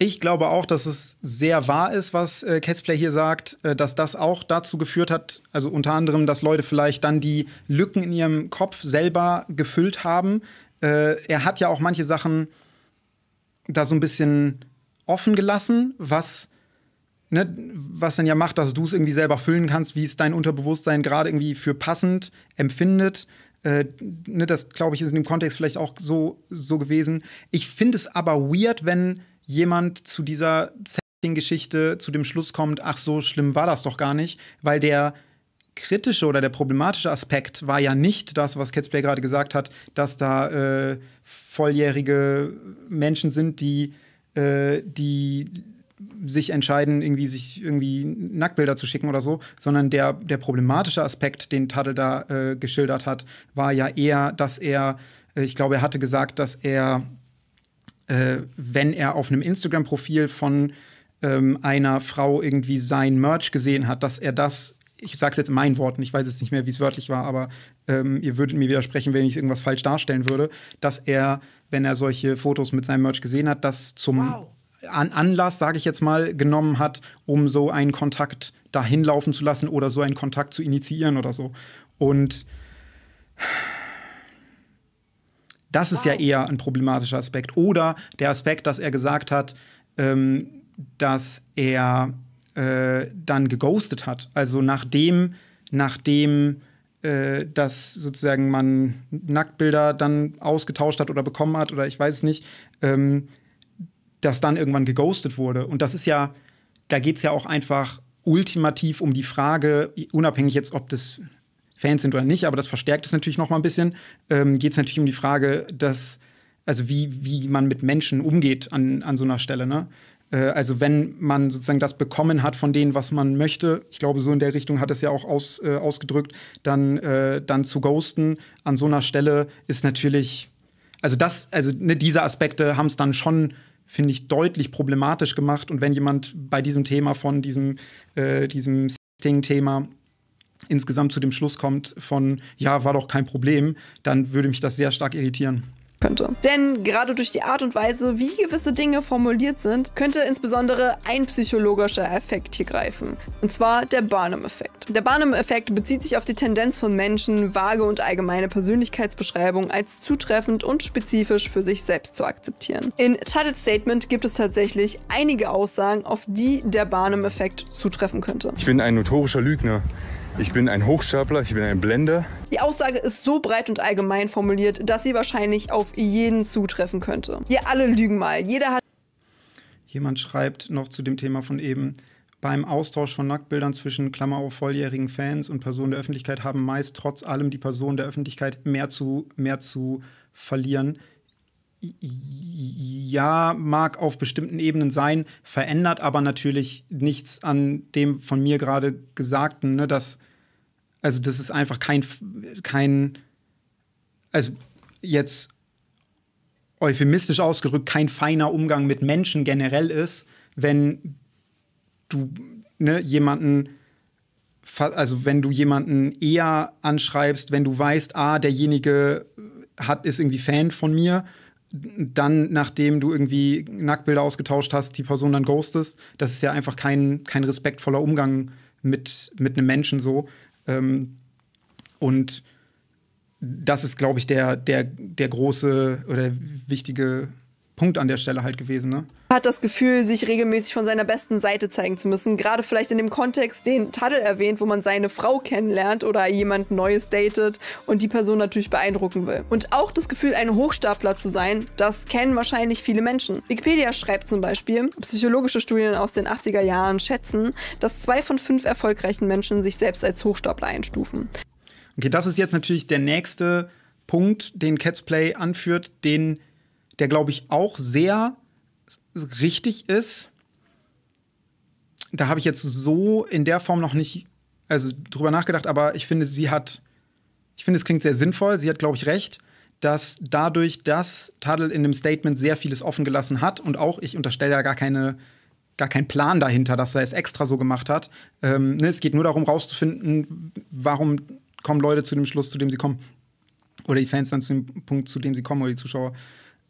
Ich glaube auch, dass es sehr wahr ist, was äh, Catsplay hier sagt, äh, dass das auch dazu geführt hat, also unter anderem, dass Leute vielleicht dann die Lücken in ihrem Kopf selber gefüllt haben. Äh, er hat ja auch manche Sachen da so ein bisschen offen gelassen, was, ne, was dann ja macht, dass du es irgendwie selber füllen kannst, wie es dein Unterbewusstsein gerade irgendwie für passend empfindet. Äh, ne, das glaube ich ist in dem Kontext vielleicht auch so, so gewesen. Ich finde es aber weird, wenn jemand zu dieser Setting-Geschichte zu dem Schluss kommt, ach so schlimm war das doch gar nicht, weil der kritische oder der problematische Aspekt war ja nicht das, was Catsplay gerade gesagt hat, dass da äh, volljährige Menschen sind, die, äh, die sich entscheiden, irgendwie sich irgendwie Nacktbilder zu schicken oder so, sondern der, der problematische Aspekt, den Tadel da äh, geschildert hat, war ja eher, dass er, äh, ich glaube, er hatte gesagt, dass er äh, wenn er auf einem Instagram-Profil von ähm, einer Frau irgendwie sein Merch gesehen hat, dass er das, ich sage es jetzt in meinen Worten, ich weiß jetzt nicht mehr, wie es wörtlich war, aber ähm, ihr würdet mir widersprechen, wenn ich irgendwas falsch darstellen würde, dass er, wenn er solche Fotos mit seinem Merch gesehen hat, das zum wow. An Anlass, sage ich jetzt mal, genommen hat, um so einen Kontakt dahin laufen zu lassen oder so einen Kontakt zu initiieren oder so. Und das ist wow. ja eher ein problematischer Aspekt. Oder der Aspekt, dass er gesagt hat, ähm, dass er äh, dann geghostet hat. Also nachdem, nachdem äh, dass sozusagen man Nacktbilder dann ausgetauscht hat oder bekommen hat oder ich weiß es nicht, ähm, dass dann irgendwann geghostet wurde. Und das ist ja, da geht es ja auch einfach ultimativ um die Frage, unabhängig jetzt, ob das Fans sind oder nicht, aber das verstärkt es natürlich noch mal ein bisschen, ähm, geht es natürlich um die Frage, dass, also wie, wie man mit Menschen umgeht an, an so einer Stelle. Ne? Äh, also wenn man sozusagen das bekommen hat von denen, was man möchte, ich glaube, so in der Richtung hat es ja auch aus, äh, ausgedrückt, dann, äh, dann zu ghosten an so einer Stelle ist natürlich, also das, also ne, diese Aspekte haben es dann schon finde ich deutlich problematisch gemacht und wenn jemand bei diesem Thema von diesem äh, diesem Thema insgesamt zu dem Schluss kommt von, ja, war doch kein Problem, dann würde mich das sehr stark irritieren könnte. Denn gerade durch die Art und Weise, wie gewisse Dinge formuliert sind, könnte insbesondere ein psychologischer Effekt hier greifen. Und zwar der Barnum-Effekt. Der Barnum-Effekt bezieht sich auf die Tendenz von Menschen, vage und allgemeine Persönlichkeitsbeschreibungen als zutreffend und spezifisch für sich selbst zu akzeptieren. In Title Statement gibt es tatsächlich einige Aussagen, auf die der Barnum-Effekt zutreffen könnte. Ich bin ein notorischer Lügner. Ich bin ein Hochstapler, ich bin ein Blender. Die Aussage ist so breit und allgemein formuliert, dass sie wahrscheinlich auf jeden zutreffen könnte. Wir alle lügen mal. Jeder hat. Jemand schreibt noch zu dem Thema von eben. Beim Austausch von Nacktbildern zwischen Klammer auf volljährigen Fans und Personen der Öffentlichkeit haben meist trotz allem die Personen der Öffentlichkeit mehr zu, mehr zu verlieren. Ja, mag auf bestimmten Ebenen sein, verändert aber natürlich nichts an dem von mir gerade Gesagten, ne, dass also das ist einfach kein, kein, also jetzt euphemistisch ausgedrückt, kein feiner Umgang mit Menschen generell ist, wenn du ne, jemanden, also wenn du jemanden eher anschreibst, wenn du weißt, ah, derjenige hat, ist irgendwie Fan von mir, dann, nachdem du irgendwie Nacktbilder ausgetauscht hast, die Person dann ghostest, das ist ja einfach kein, kein respektvoller Umgang mit, mit einem Menschen so. Ähm, und das ist, glaube ich, der, der, der große oder wichtige Punkt an der Stelle halt gewesen. Ne? Hat das Gefühl, sich regelmäßig von seiner besten Seite zeigen zu müssen. Gerade vielleicht in dem Kontext, den Tadel erwähnt, wo man seine Frau kennenlernt oder jemand Neues datet und die Person natürlich beeindrucken will. Und auch das Gefühl, ein Hochstapler zu sein, das kennen wahrscheinlich viele Menschen. Wikipedia schreibt zum Beispiel, psychologische Studien aus den 80er Jahren schätzen, dass zwei von fünf erfolgreichen Menschen sich selbst als Hochstapler einstufen. Okay, das ist jetzt natürlich der nächste Punkt, den Catsplay anführt, den der, glaube ich, auch sehr richtig ist. Da habe ich jetzt so in der Form noch nicht also drüber nachgedacht, aber ich finde, sie hat, ich finde, es klingt sehr sinnvoll. Sie hat, glaube ich, recht, dass dadurch, dass Tadel in dem Statement sehr vieles offen gelassen hat und auch ich unterstelle ja gar keine gar keinen Plan dahinter, dass er es extra so gemacht hat. Ähm, ne, es geht nur darum, rauszufinden, warum kommen Leute zu dem Schluss, zu dem sie kommen. Oder die Fans dann zu dem Punkt, zu dem sie kommen, oder die Zuschauer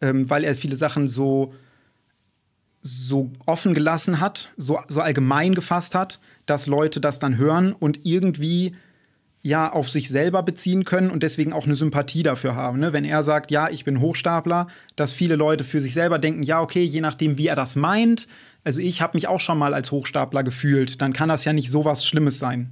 ähm, weil er viele Sachen so, so offen gelassen hat, so, so allgemein gefasst hat, dass Leute das dann hören und irgendwie ja auf sich selber beziehen können und deswegen auch eine Sympathie dafür haben. Ne? Wenn er sagt, ja, ich bin Hochstapler, dass viele Leute für sich selber denken, ja, okay, je nachdem, wie er das meint, also ich habe mich auch schon mal als Hochstapler gefühlt, dann kann das ja nicht so was Schlimmes sein.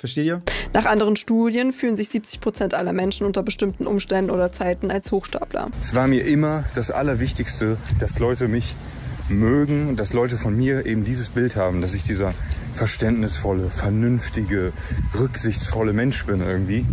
Versteht ihr? Nach anderen Studien fühlen sich 70 Prozent aller Menschen unter bestimmten Umständen oder Zeiten als Hochstapler. Es war mir immer das Allerwichtigste, dass Leute mich mögen, dass Leute von mir eben dieses Bild haben, dass ich dieser verständnisvolle, vernünftige, rücksichtsvolle Mensch bin irgendwie.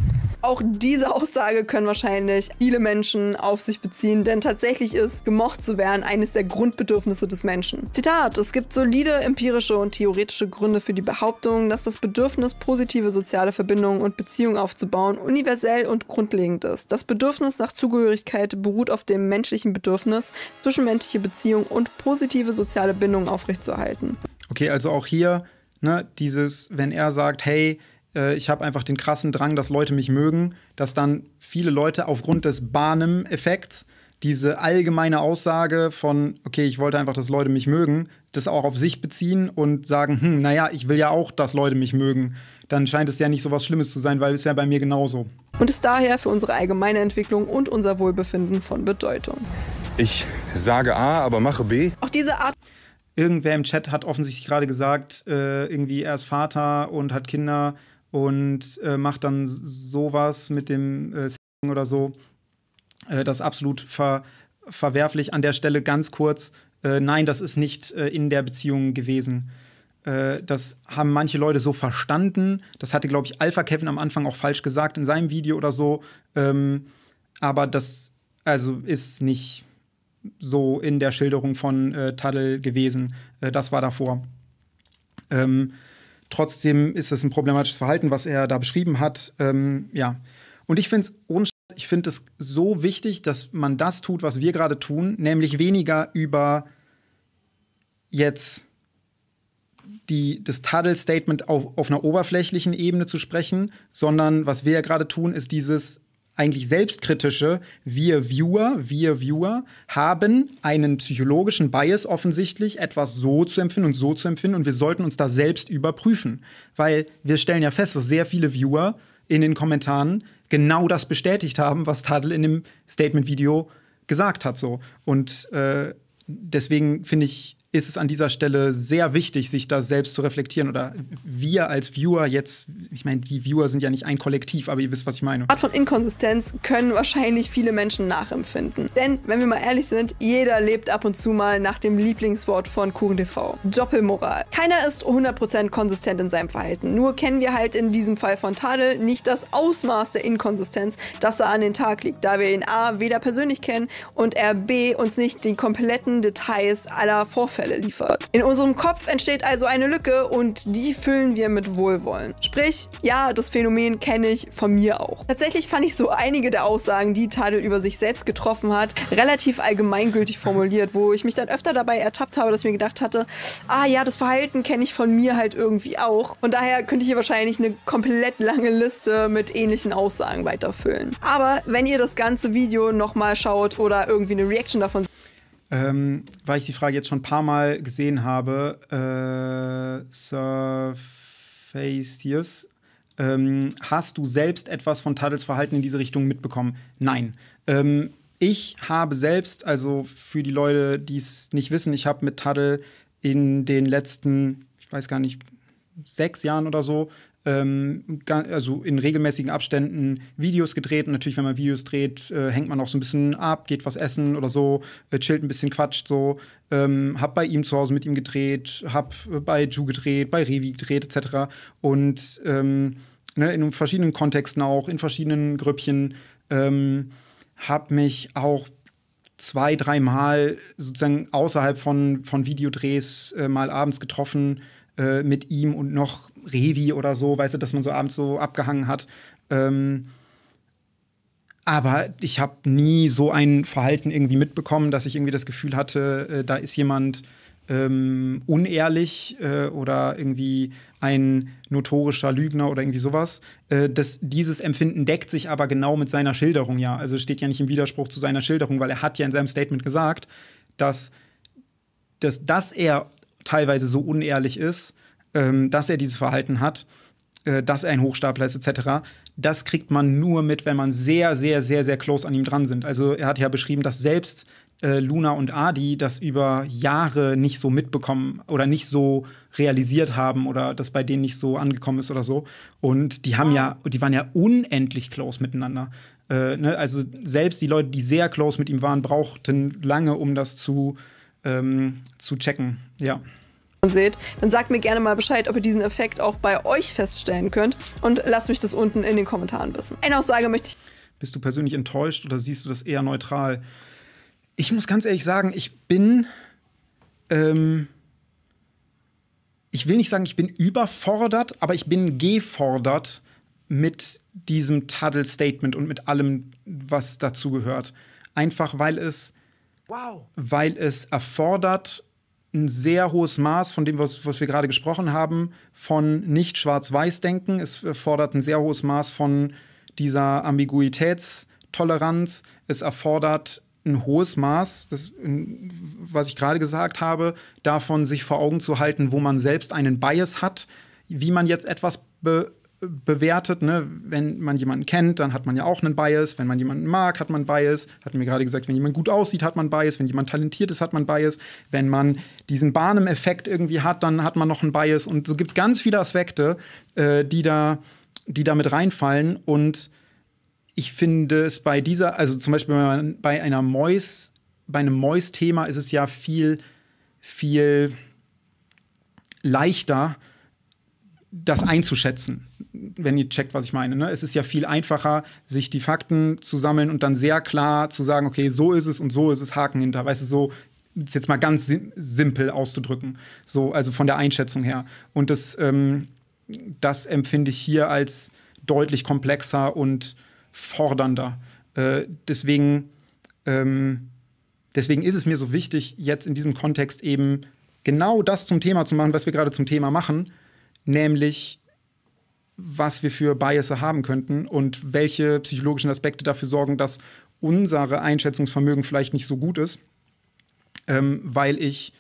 Auch diese Aussage können wahrscheinlich viele Menschen auf sich beziehen, denn tatsächlich ist gemocht zu werden eines der Grundbedürfnisse des Menschen. Zitat: Es gibt solide empirische und theoretische Gründe für die Behauptung, dass das Bedürfnis, positive soziale Verbindungen und Beziehungen aufzubauen, universell und grundlegend ist. Das Bedürfnis nach Zugehörigkeit beruht auf dem menschlichen Bedürfnis, zwischenmenschliche Beziehungen und positive positive soziale Bindungen aufrechtzuerhalten. Okay, also auch hier, ne, dieses, wenn er sagt, hey, äh, ich habe einfach den krassen Drang, dass Leute mich mögen, dass dann viele Leute aufgrund des Barnum-Effekts diese allgemeine Aussage von, okay, ich wollte einfach, dass Leute mich mögen, das auch auf sich beziehen und sagen, hm, naja, ich will ja auch, dass Leute mich mögen dann scheint es ja nicht so was Schlimmes zu sein, weil es ja bei mir genauso. Und ist daher für unsere allgemeine Entwicklung und unser Wohlbefinden von Bedeutung. Ich sage A, aber mache B. Auch diese Art. Irgendwer im Chat hat offensichtlich gerade gesagt, äh, irgendwie er ist Vater und hat Kinder und äh, macht dann sowas mit dem äh, oder so. Äh, das ist absolut ver verwerflich. An der Stelle ganz kurz, äh, nein, das ist nicht äh, in der Beziehung gewesen. Äh, das haben manche Leute so verstanden. Das hatte, glaube ich, Alpha Kevin am Anfang auch falsch gesagt in seinem Video oder so. Ähm, aber das also ist nicht so in der Schilderung von äh, Taddle gewesen. Äh, das war davor. Ähm, trotzdem ist es ein problematisches Verhalten, was er da beschrieben hat. Ähm, ja. Und ich finde es ich finde es so wichtig, dass man das tut, was wir gerade tun, nämlich weniger über jetzt die, das Tadel-Statement auf, auf einer oberflächlichen Ebene zu sprechen, sondern was wir ja gerade tun, ist dieses eigentlich selbstkritische, wir Viewer, wir Viewer haben einen psychologischen Bias offensichtlich, etwas so zu empfinden und so zu empfinden und wir sollten uns da selbst überprüfen, weil wir stellen ja fest, dass sehr viele Viewer in den Kommentaren genau das bestätigt haben, was Tadel in dem Statement-Video gesagt hat so und äh, deswegen finde ich ist es an dieser Stelle sehr wichtig, sich da selbst zu reflektieren. Oder wir als Viewer jetzt, ich meine, die Viewer sind ja nicht ein Kollektiv, aber ihr wisst, was ich meine. Art von Inkonsistenz können wahrscheinlich viele Menschen nachempfinden. Denn, wenn wir mal ehrlich sind, jeder lebt ab und zu mal nach dem Lieblingswort von KuchenTV. Doppelmoral. Keiner ist 100% konsistent in seinem Verhalten. Nur kennen wir halt in diesem Fall von Tadel nicht das Ausmaß der Inkonsistenz, das er an den Tag legt, da wir ihn A weder persönlich kennen und er B uns nicht die kompletten Details aller Vorfälle Vorteile liefert. In unserem Kopf entsteht also eine Lücke und die füllen wir mit Wohlwollen. Sprich, ja, das Phänomen kenne ich von mir auch. Tatsächlich fand ich so einige der Aussagen, die Tadel über sich selbst getroffen hat, relativ allgemeingültig formuliert, wo ich mich dann öfter dabei ertappt habe, dass ich mir gedacht hatte, ah ja, das Verhalten kenne ich von mir halt irgendwie auch. Von daher könnte ich hier wahrscheinlich eine komplett lange Liste mit ähnlichen Aussagen weiterfüllen. Aber wenn ihr das ganze Video nochmal schaut oder irgendwie eine Reaction davon seht, ähm, weil ich die Frage jetzt schon ein paar Mal gesehen habe, äh, Surfacius, ähm, hast du selbst etwas von Tadels Verhalten in diese Richtung mitbekommen? Nein. Ähm, ich habe selbst, also für die Leute, die es nicht wissen, ich habe mit Tadel in den letzten, ich weiß gar nicht, sechs Jahren oder so ähm, also in regelmäßigen Abständen Videos gedreht. Und natürlich, wenn man Videos dreht, äh, hängt man auch so ein bisschen ab, geht was essen oder so, äh, chillt ein bisschen, quatscht so. Ähm, hab bei ihm zu Hause mit ihm gedreht, hab bei Ju gedreht, bei Revi gedreht, etc. Und ähm, ne, in verschiedenen Kontexten auch, in verschiedenen Grüppchen, ähm, hab mich auch zwei, dreimal sozusagen außerhalb von, von Videodrehs äh, mal abends getroffen äh, mit ihm und noch Revi oder so, weißt du, dass man so abends so abgehangen hat. Ähm, aber ich habe nie so ein Verhalten irgendwie mitbekommen, dass ich irgendwie das Gefühl hatte, äh, da ist jemand ähm, unehrlich äh, oder irgendwie ein notorischer Lügner oder irgendwie sowas. Äh, das, dieses Empfinden deckt sich aber genau mit seiner Schilderung ja. Also steht ja nicht im Widerspruch zu seiner Schilderung, weil er hat ja in seinem Statement gesagt, dass, dass, dass er teilweise so unehrlich ist, ähm, dass er dieses Verhalten hat, äh, dass er ein Hochstapler ist etc., das kriegt man nur mit, wenn man sehr, sehr, sehr, sehr close an ihm dran sind. Also er hat ja beschrieben, dass selbst äh, Luna und Adi das über Jahre nicht so mitbekommen oder nicht so realisiert haben oder das bei denen nicht so angekommen ist oder so. Und die haben ja, die waren ja unendlich close miteinander. Äh, ne? Also selbst die Leute, die sehr close mit ihm waren, brauchten lange, um das zu, ähm, zu checken. Ja seht, dann sagt mir gerne mal Bescheid, ob ihr diesen Effekt auch bei euch feststellen könnt und lasst mich das unten in den Kommentaren wissen. Eine Aussage möchte ich. Bist du persönlich enttäuscht oder siehst du das eher neutral? Ich muss ganz ehrlich sagen, ich bin. Ähm, ich will nicht sagen, ich bin überfordert, aber ich bin gefordert mit diesem Tadel-Statement und mit allem, was dazu gehört. Einfach weil es, wow. weil es erfordert, ein sehr hohes Maß von dem, was, was wir gerade gesprochen haben, von nicht schwarz-weiß denken. Es äh, fordert ein sehr hohes Maß von dieser Ambiguitätstoleranz. Es erfordert ein hohes Maß, das, was ich gerade gesagt habe, davon sich vor Augen zu halten, wo man selbst einen Bias hat, wie man jetzt etwas be bewertet. Ne? Wenn man jemanden kennt, dann hat man ja auch einen Bias. Wenn man jemanden mag, hat man Bias. Hatten wir gerade gesagt, wenn jemand gut aussieht, hat man Bias. Wenn jemand talentiert ist, hat man Bias. Wenn man diesen Barnum-Effekt irgendwie hat, dann hat man noch einen Bias. Und so gibt es ganz viele Aspekte, äh, die, da, die da mit reinfallen. Und ich finde es bei dieser, also zum Beispiel bei einer Mois, bei einem mäus thema ist es ja viel, viel leichter, das einzuschätzen wenn ihr checkt, was ich meine. Ne? Es ist ja viel einfacher, sich die Fakten zu sammeln und dann sehr klar zu sagen, okay, so ist es und so ist es, Haken hinter. Weißt du, so ist jetzt mal ganz sim simpel auszudrücken. So, also von der Einschätzung her. Und das, ähm, das empfinde ich hier als deutlich komplexer und fordernder. Äh, deswegen, ähm, deswegen ist es mir so wichtig, jetzt in diesem Kontext eben genau das zum Thema zu machen, was wir gerade zum Thema machen, nämlich was wir für Biases haben könnten und welche psychologischen Aspekte dafür sorgen, dass unsere Einschätzungsvermögen vielleicht nicht so gut ist, ähm, weil ich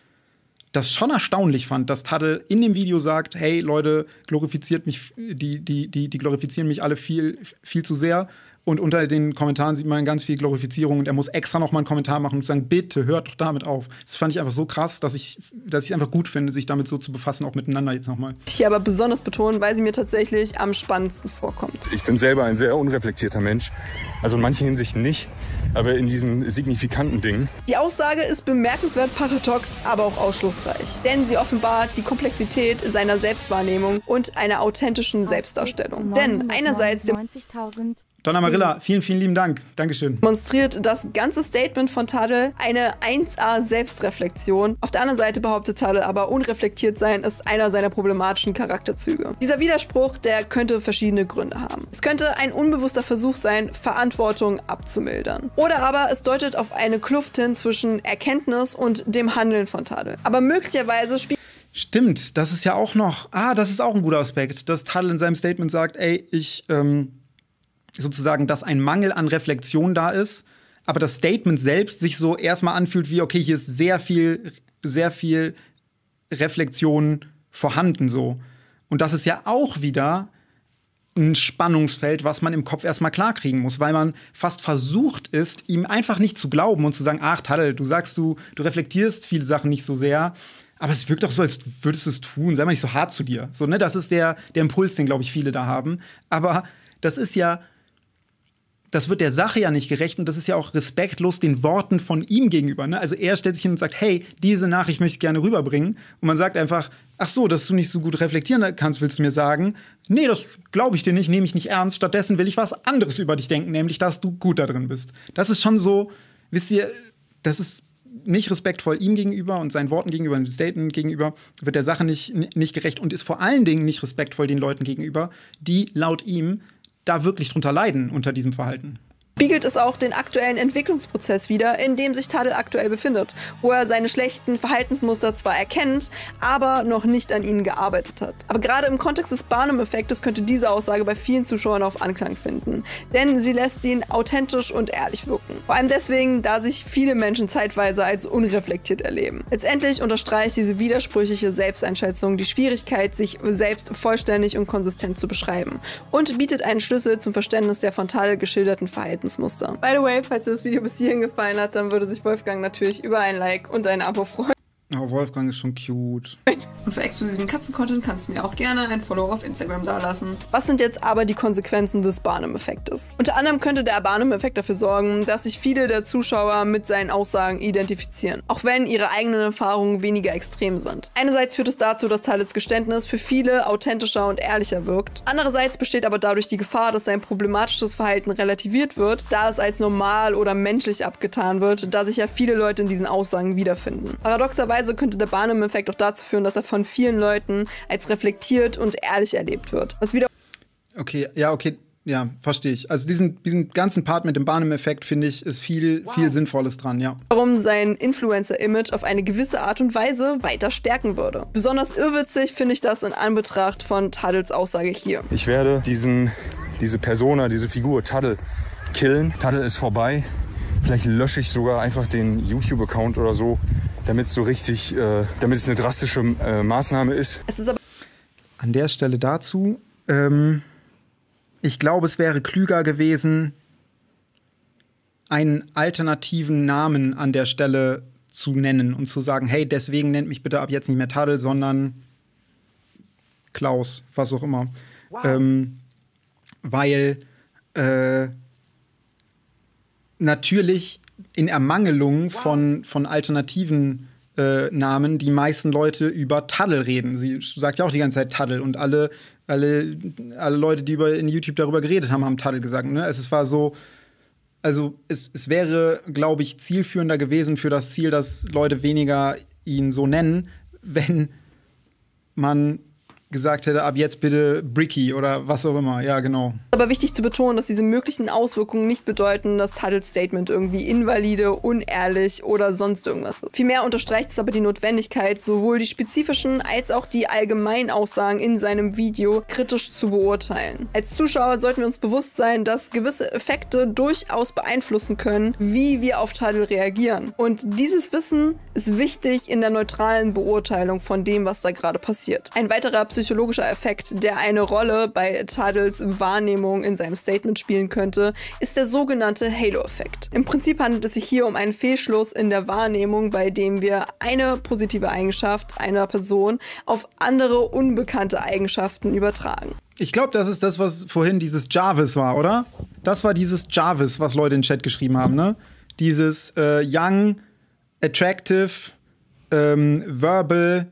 das schon erstaunlich fand, dass Taddle in dem Video sagt, hey Leute, glorifiziert mich, die, die, die, die glorifizieren mich alle viel, viel zu sehr, und unter den Kommentaren sieht man ganz viel Glorifizierung und er muss extra nochmal einen Kommentar machen und sagen, bitte hört doch damit auf. Das fand ich einfach so krass, dass ich dass ich einfach gut finde, sich damit so zu befassen, auch miteinander jetzt nochmal. Ich aber besonders betonen, weil sie mir tatsächlich am spannendsten vorkommt. Ich bin selber ein sehr unreflektierter Mensch. Also in manchen Hinsichten nicht, aber in diesen signifikanten Dingen. Die Aussage ist bemerkenswert paradox, aber auch ausschlussreich. Denn sie offenbart die Komplexität seiner Selbstwahrnehmung und einer authentischen Selbstdarstellung. Denn einerseits... 90.000 Don Amarilla, hm. vielen, vielen lieben Dank. Dankeschön. Demonstriert das ganze Statement von Tadel eine 1A Selbstreflexion. Auf der anderen Seite behauptet Tadel aber, unreflektiert sein ist einer seiner problematischen Charakterzüge. Dieser Widerspruch, der könnte verschiedene Gründe haben. Es könnte ein unbewusster Versuch sein, Verantwortung abzumildern. Oder aber es deutet auf eine Kluft hin zwischen Erkenntnis und dem Handeln von Tadel. Aber möglicherweise spielt Stimmt, das ist ja auch noch. Ah, das ist auch ein guter Aspekt, dass Tadel in seinem Statement sagt, ey, ich ähm, sozusagen, dass ein Mangel an Reflexion da ist, aber das Statement selbst sich so erstmal anfühlt wie, okay, hier ist sehr viel, sehr viel Reflexion vorhanden so. Und das ist ja auch wieder ein Spannungsfeld, was man im Kopf erstmal klarkriegen muss, weil man fast versucht ist, ihm einfach nicht zu glauben und zu sagen, ach Tadel, du sagst du, du reflektierst viele Sachen nicht so sehr, aber es wirkt doch so, als würdest du es tun, sei mal nicht so hart zu dir. So, ne, das ist der, der Impuls, den glaube ich viele da haben, aber das ist ja das wird der Sache ja nicht gerecht und das ist ja auch respektlos den Worten von ihm gegenüber. Ne? Also er stellt sich hin und sagt, hey, diese Nachricht möchte ich gerne rüberbringen. Und man sagt einfach, ach so, dass du nicht so gut reflektieren kannst, willst du mir sagen? Nee, das glaube ich dir nicht, nehme ich nicht ernst. Stattdessen will ich was anderes über dich denken, nämlich, dass du gut da drin bist. Das ist schon so, wisst ihr, das ist nicht respektvoll ihm gegenüber und seinen Worten gegenüber, dem Statement gegenüber, wird der Sache nicht, nicht gerecht und ist vor allen Dingen nicht respektvoll den Leuten gegenüber, die laut ihm da wirklich drunter leiden unter diesem Verhalten spiegelt es auch den aktuellen Entwicklungsprozess wider, in dem sich Tadel aktuell befindet, wo er seine schlechten Verhaltensmuster zwar erkennt, aber noch nicht an ihnen gearbeitet hat. Aber gerade im Kontext des Barnum-Effektes könnte diese Aussage bei vielen Zuschauern auf Anklang finden, denn sie lässt ihn authentisch und ehrlich wirken. Vor allem deswegen, da sich viele Menschen zeitweise als unreflektiert erleben. Letztendlich unterstreicht diese widersprüchliche Selbsteinschätzung die Schwierigkeit, sich selbst vollständig und konsistent zu beschreiben und bietet einen Schlüssel zum Verständnis der von Tadel geschilderten Verhalten. Verhaltensmuster. By the way, falls dir das Video bis hierhin gefallen hat, dann würde sich Wolfgang natürlich über ein Like und ein Abo freuen. Oh, Wolfgang ist schon cute. Und für exklusiven Katzen-Content kannst du mir auch gerne ein Follow auf Instagram dalassen. Was sind jetzt aber die Konsequenzen des Barnum-Effektes? Unter anderem könnte der Barnum-Effekt dafür sorgen, dass sich viele der Zuschauer mit seinen Aussagen identifizieren, auch wenn ihre eigenen Erfahrungen weniger extrem sind. Einerseits führt es dazu, dass Talits Geständnis für viele authentischer und ehrlicher wirkt. Andererseits besteht aber dadurch die Gefahr, dass sein problematisches Verhalten relativiert wird, da es als normal oder menschlich abgetan wird, da sich ja viele Leute in diesen Aussagen wiederfinden. Paradoxerweise Möglicherweise könnte der Barnum-Effekt auch dazu führen, dass er von vielen Leuten als reflektiert und ehrlich erlebt wird. Was wieder. Okay, ja, okay, ja, verstehe ich. Also diesen, diesen ganzen Part mit dem Barnum-Effekt, finde ich, ist viel, wow. viel Sinnvolles dran, ja. Warum sein Influencer-Image auf eine gewisse Art und Weise weiter stärken würde. Besonders irrwitzig finde ich das in Anbetracht von Taddels Aussage hier. Ich werde diesen, diese Persona, diese Figur, Taddel, killen. Taddel ist vorbei. Vielleicht lösche ich sogar einfach den YouTube-Account oder so, damit es so richtig, äh, damit es eine drastische äh, Maßnahme ist. ist An der Stelle dazu, ähm, ich glaube, es wäre klüger gewesen, einen alternativen Namen an der Stelle zu nennen und zu sagen, hey, deswegen nennt mich bitte ab jetzt nicht mehr Tadel, sondern Klaus, was auch immer. Wow. Ähm, weil äh, natürlich in Ermangelung von, von alternativen äh, Namen die meisten Leute über Taddel reden. Sie sagt ja auch die ganze Zeit Taddel und alle, alle, alle Leute, die über, in YouTube darüber geredet haben, haben Taddel gesagt. Ne? Es, es war so, also es, es wäre, glaube ich, zielführender gewesen für das Ziel, dass Leute weniger ihn so nennen, wenn man gesagt hätte, ab jetzt bitte Bricky oder was auch immer. Ja, genau. Aber wichtig zu betonen, dass diese möglichen Auswirkungen nicht bedeuten, dass Titles Statement irgendwie invalide, unehrlich oder sonst irgendwas ist. Vielmehr unterstreicht es aber die Notwendigkeit, sowohl die spezifischen als auch die allgemeinen Aussagen in seinem Video kritisch zu beurteilen. Als Zuschauer sollten wir uns bewusst sein, dass gewisse Effekte durchaus beeinflussen können, wie wir auf Title reagieren. Und dieses Wissen ist wichtig in der neutralen Beurteilung von dem, was da gerade passiert. Ein weiterer Psychologe psychologischer Effekt, der eine Rolle bei Tuddles Wahrnehmung in seinem Statement spielen könnte, ist der sogenannte Halo-Effekt. Im Prinzip handelt es sich hier um einen Fehlschluss in der Wahrnehmung, bei dem wir eine positive Eigenschaft einer Person auf andere unbekannte Eigenschaften übertragen. Ich glaube, das ist das, was vorhin dieses Jarvis war, oder? Das war dieses Jarvis, was Leute in den Chat geschrieben haben, ne? Dieses äh, Young, Attractive, ähm, Verbal,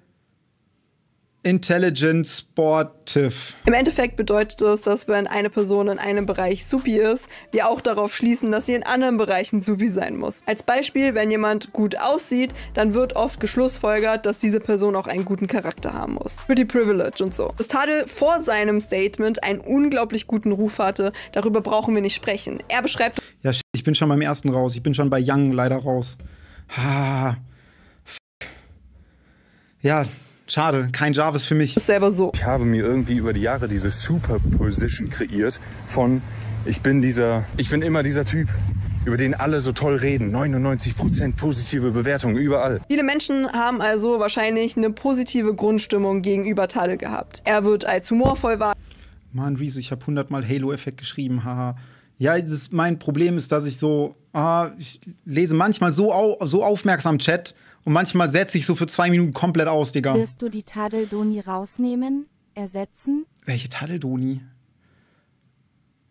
Intelligent Sportive. Im Endeffekt bedeutet das, dass wenn eine Person in einem Bereich supi ist, wir auch darauf schließen, dass sie in anderen Bereichen supi sein muss. Als Beispiel, wenn jemand gut aussieht, dann wird oft geschlussfolgert, dass diese Person auch einen guten Charakter haben muss. Pretty Privilege und so. Dass Tadel vor seinem Statement einen unglaublich guten Ruf hatte, darüber brauchen wir nicht sprechen. Er beschreibt... Ja, ich bin schon beim ersten raus. Ich bin schon bei Young leider raus. Ha. Fuck. Ja, Schade, kein Jarvis für mich. Ist selber so. Ich habe mir irgendwie über die Jahre diese Superposition kreiert von ich bin dieser, ich bin immer dieser Typ, über den alle so toll reden. 99% positive Bewertungen überall. Viele Menschen haben also wahrscheinlich eine positive Grundstimmung gegenüber Tadel gehabt. Er wird als humorvoll wahr. Mann, Rezo, ich habe hundertmal Halo-Effekt geschrieben, haha. Ja, das, mein Problem ist, dass ich so, ah, ich lese manchmal so, au, so aufmerksam Chat, und manchmal setze ich so für zwei Minuten komplett aus, Digga. Wirst du die Tadeldoni rausnehmen, ersetzen? Welche Tadeldoni?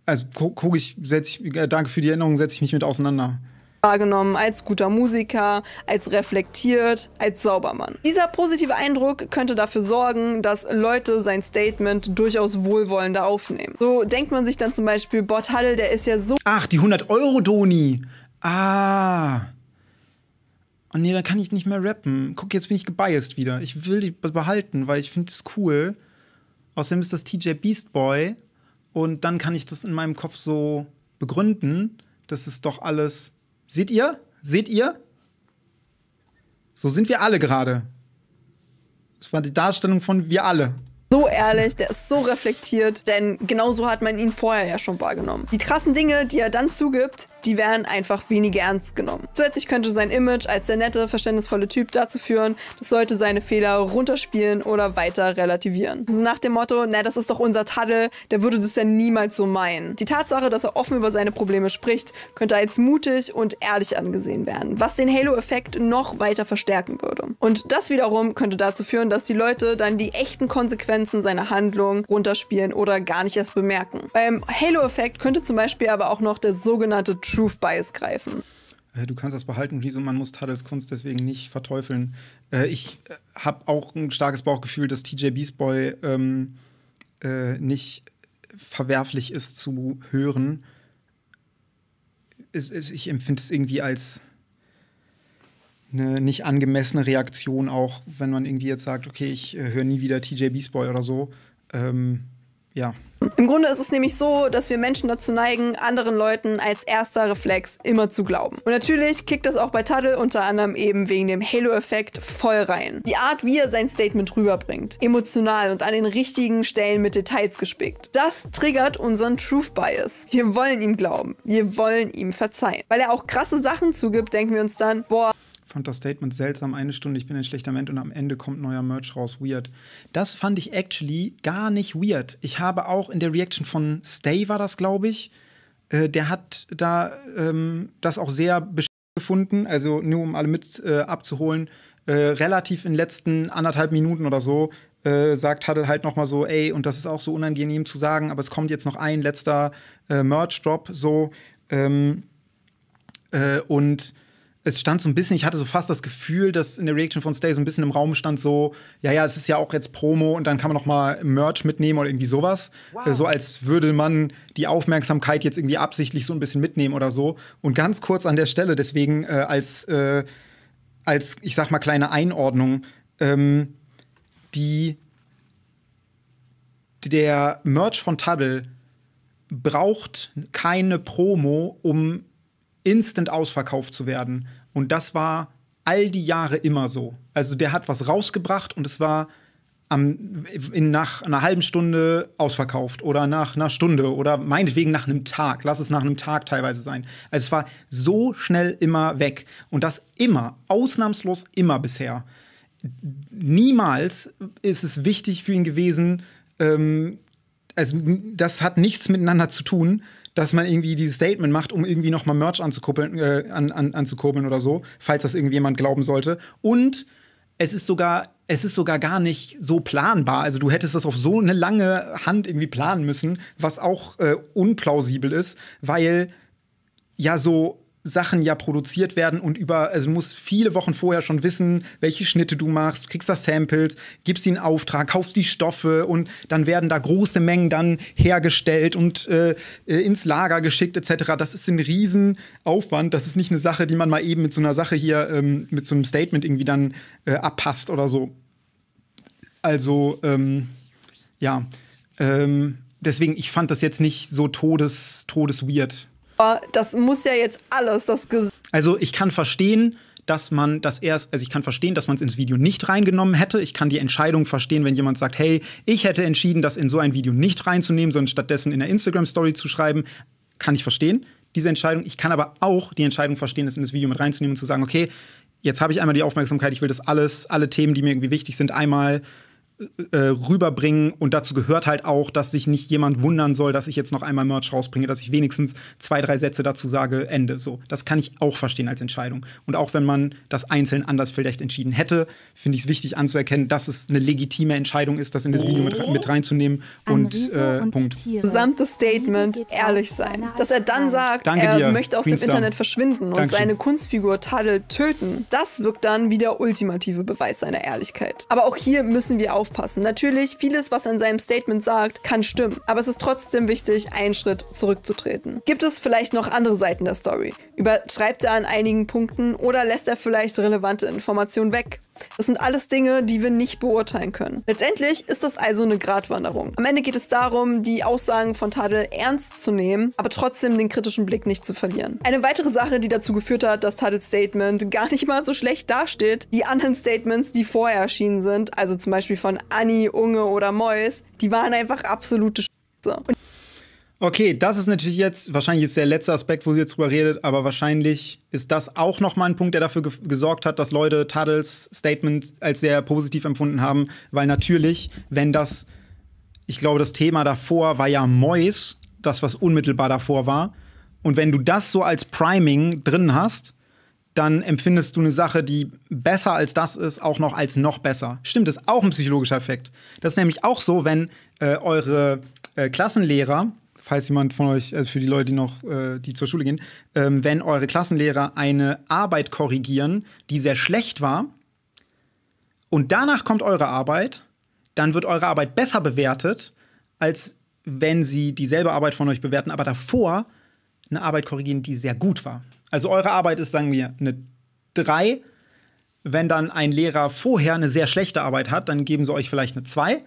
Also gucke ich, setz ich äh, danke für die Erinnerung, setze ich mich mit auseinander wahrgenommen, als guter Musiker, als reflektiert, als Saubermann. Dieser positive Eindruck könnte dafür sorgen, dass Leute sein Statement durchaus wohlwollender aufnehmen. So denkt man sich dann zum Beispiel, Bort Huddle, der ist ja so... Ach, die 100-Euro-Doni! Ah oh nee, dann kann ich nicht mehr rappen. Guck, jetzt bin ich gebiased wieder. Ich will die behalten, weil ich finde das cool. Außerdem ist das TJ Beast Boy und dann kann ich das in meinem Kopf so begründen. Das ist doch alles. Seht ihr? Seht ihr? So sind wir alle gerade. Das war die Darstellung von wir alle so ehrlich, der ist so reflektiert, denn genau so hat man ihn vorher ja schon wahrgenommen. Die krassen Dinge, die er dann zugibt, die werden einfach weniger ernst genommen. Zusätzlich könnte sein Image als der nette, verständnisvolle Typ dazu führen, dass Leute seine Fehler runterspielen oder weiter relativieren. Also nach dem Motto, na, das ist doch unser Taddel, der würde das ja niemals so meinen. Die Tatsache, dass er offen über seine Probleme spricht, könnte als mutig und ehrlich angesehen werden, was den Halo-Effekt noch weiter verstärken würde. Und das wiederum könnte dazu führen, dass die Leute dann die echten Konsequenzen seiner Handlung runterspielen oder gar nicht erst bemerken. Beim Halo-Effekt könnte zum Beispiel aber auch noch der sogenannte Truth Bias greifen. Äh, du kannst das behalten, Wieso man muss Tadels Kunst deswegen nicht verteufeln. Äh, ich äh, habe auch ein starkes Bauchgefühl, dass TJ Beast Boy ähm, äh, nicht verwerflich ist zu hören. Ich empfinde es irgendwie als eine nicht angemessene Reaktion, auch wenn man irgendwie jetzt sagt, okay, ich höre nie wieder TJ Beast Boy oder so. Ähm, ja. Im Grunde ist es nämlich so, dass wir Menschen dazu neigen, anderen Leuten als erster Reflex immer zu glauben. Und natürlich kickt das auch bei Tuttle unter anderem eben wegen dem Halo-Effekt voll rein. Die Art, wie er sein Statement rüberbringt, emotional und an den richtigen Stellen mit Details gespickt, das triggert unseren Truth Bias. Wir wollen ihm glauben, wir wollen ihm verzeihen. Weil er auch krasse Sachen zugibt, denken wir uns dann, boah, fand das Statement seltsam, eine Stunde, ich bin ein schlechter Mensch und am Ende kommt neuer Merch raus, weird. Das fand ich actually gar nicht weird. Ich habe auch in der Reaction von Stay war das, glaube ich, äh, der hat da ähm, das auch sehr gefunden, also nur um alle mit äh, abzuholen, äh, relativ in den letzten anderthalb Minuten oder so äh, sagt Huddle halt noch mal so, ey, und das ist auch so unangenehm zu sagen, aber es kommt jetzt noch ein letzter äh, Merch-Drop so ähm, äh, und es stand so ein bisschen, ich hatte so fast das Gefühl, dass in der Reaction von Stay so ein bisschen im Raum stand so, ja, ja, es ist ja auch jetzt Promo und dann kann man noch mal Merch mitnehmen oder irgendwie sowas. Äh, wow. So als würde man die Aufmerksamkeit jetzt irgendwie absichtlich so ein bisschen mitnehmen oder so. Und ganz kurz an der Stelle, deswegen äh, als, äh, als, ich sag mal, kleine Einordnung, ähm, die der Merch von Tuddle braucht keine Promo, um instant ausverkauft zu werden. Und das war all die Jahre immer so. Also der hat was rausgebracht und es war am, in, nach einer halben Stunde ausverkauft oder nach einer Stunde oder meinetwegen nach einem Tag. Lass es nach einem Tag teilweise sein. Also es war so schnell immer weg. Und das immer, ausnahmslos immer bisher. Niemals ist es wichtig für ihn gewesen, ähm, also das hat nichts miteinander zu tun, dass man irgendwie dieses Statement macht, um irgendwie nochmal Merch anzukuppeln, äh, an, an, anzukurbeln oder so, falls das irgendjemand glauben sollte. Und es ist sogar, es ist sogar gar nicht so planbar. Also du hättest das auf so eine lange Hand irgendwie planen müssen, was auch äh, unplausibel ist, weil ja so Sachen ja produziert werden und über, also du musst viele Wochen vorher schon wissen, welche Schnitte du machst, kriegst da Samples, gibst ihnen Auftrag, kaufst die Stoffe und dann werden da große Mengen dann hergestellt und äh, äh ins Lager geschickt etc. Das ist ein Riesenaufwand, das ist nicht eine Sache, die man mal eben mit so einer Sache hier, ähm, mit so einem Statement irgendwie dann äh, abpasst oder so. Also, ähm, ja, ähm, deswegen, ich fand das jetzt nicht so todes, todes weird aber das muss ja jetzt alles das Ges Also ich kann verstehen, dass man das erst, also ich kann verstehen, dass man es ins Video nicht reingenommen hätte. Ich kann die Entscheidung verstehen, wenn jemand sagt, hey, ich hätte entschieden, das in so ein Video nicht reinzunehmen, sondern stattdessen in der Instagram-Story zu schreiben. Kann ich verstehen, diese Entscheidung. Ich kann aber auch die Entscheidung verstehen, das in das Video mit reinzunehmen und zu sagen, okay, jetzt habe ich einmal die Aufmerksamkeit, ich will das alles, alle Themen, die mir irgendwie wichtig sind, einmal äh, rüberbringen. Und dazu gehört halt auch, dass sich nicht jemand wundern soll, dass ich jetzt noch einmal Merch rausbringe, dass ich wenigstens zwei, drei Sätze dazu sage, Ende. So, das kann ich auch verstehen als Entscheidung. Und auch wenn man das einzeln anders vielleicht entschieden hätte, finde ich es wichtig anzuerkennen, dass es eine legitime Entscheidung ist, das in das Video mit, oh. mit reinzunehmen. Und, äh, und Punkt. Gesamtes Statement, ehrlich sein. Dass er dann sagt, Danke er dir, möchte aus Greenstar. dem Internet verschwinden und Dankeschön. seine Kunstfigur Taddle töten. Das wirkt dann wie der ultimative Beweis seiner Ehrlichkeit. Aber auch hier müssen wir auch aufpassen. Natürlich, vieles, was er in seinem Statement sagt, kann stimmen, aber es ist trotzdem wichtig, einen Schritt zurückzutreten. Gibt es vielleicht noch andere Seiten der Story? Übertreibt er an einigen Punkten oder lässt er vielleicht relevante Informationen weg? Das sind alles Dinge, die wir nicht beurteilen können. Letztendlich ist das also eine Gratwanderung. Am Ende geht es darum, die Aussagen von Tadel ernst zu nehmen, aber trotzdem den kritischen Blick nicht zu verlieren. Eine weitere Sache, die dazu geführt hat, dass Tadels Statement gar nicht mal so schlecht dasteht, die anderen Statements, die vorher erschienen sind, also zum Beispiel von Annie, Unge oder Mois, die waren einfach absolute Scheiße. Und Okay, das ist natürlich jetzt, wahrscheinlich ist der letzte Aspekt, wo sie jetzt drüber redet, aber wahrscheinlich ist das auch nochmal ein Punkt, der dafür ge gesorgt hat, dass Leute Tuddles Statement als sehr positiv empfunden haben, weil natürlich, wenn das, ich glaube, das Thema davor war ja Mois, das, was unmittelbar davor war, und wenn du das so als Priming drin hast, dann empfindest du eine Sache, die besser als das ist, auch noch als noch besser. Stimmt, das ist auch ein psychologischer Effekt. Das ist nämlich auch so, wenn äh, eure äh, Klassenlehrer falls jemand von euch, also für die Leute, die noch, äh, die zur Schule gehen, ähm, wenn eure Klassenlehrer eine Arbeit korrigieren, die sehr schlecht war, und danach kommt eure Arbeit, dann wird eure Arbeit besser bewertet, als wenn sie dieselbe Arbeit von euch bewerten, aber davor eine Arbeit korrigieren, die sehr gut war. Also eure Arbeit ist, sagen wir, eine 3. Wenn dann ein Lehrer vorher eine sehr schlechte Arbeit hat, dann geben sie euch vielleicht eine 2.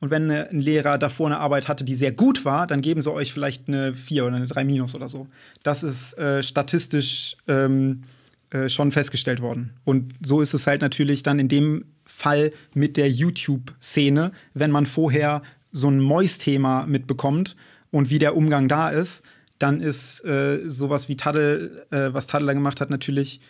Und wenn äh, ein Lehrer davor eine Arbeit hatte, die sehr gut war, dann geben sie euch vielleicht eine 4 oder eine 3 minus oder so. Das ist äh, statistisch ähm, äh, schon festgestellt worden. Und so ist es halt natürlich dann in dem Fall mit der YouTube-Szene, wenn man vorher so ein Moist-Thema mitbekommt und wie der Umgang da ist, dann ist äh, sowas wie Taddel, äh, was Taddel gemacht hat, natürlich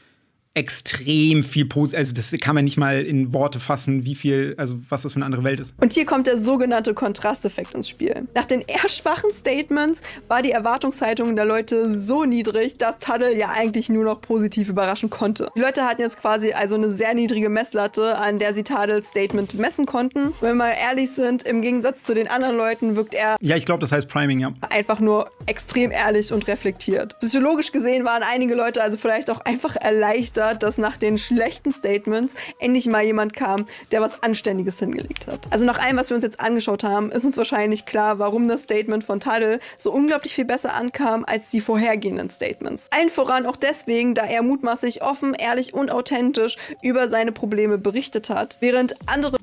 extrem viel positiv, also das kann man nicht mal in Worte fassen, wie viel, also was das für eine andere Welt ist. Und hier kommt der sogenannte Kontrasteffekt ins Spiel. Nach den eher schwachen Statements war die Erwartungshaltung der Leute so niedrig, dass Tuttle ja eigentlich nur noch positiv überraschen konnte. Die Leute hatten jetzt quasi also eine sehr niedrige Messlatte, an der sie Tuttles Statement messen konnten. Wenn wir mal ehrlich sind, im Gegensatz zu den anderen Leuten wirkt er... Ja, ich glaube, das heißt Priming, ja. Einfach nur extrem ehrlich und reflektiert. Psychologisch gesehen waren einige Leute also vielleicht auch einfach erleichtert, gewundert, dass nach den schlechten Statements endlich mal jemand kam, der was Anständiges hingelegt hat. Also nach allem, was wir uns jetzt angeschaut haben, ist uns wahrscheinlich klar, warum das Statement von Tadel so unglaublich viel besser ankam als die vorhergehenden Statements. Allen voran auch deswegen, da er mutmaßlich offen, ehrlich und authentisch über seine Probleme berichtet hat, während andere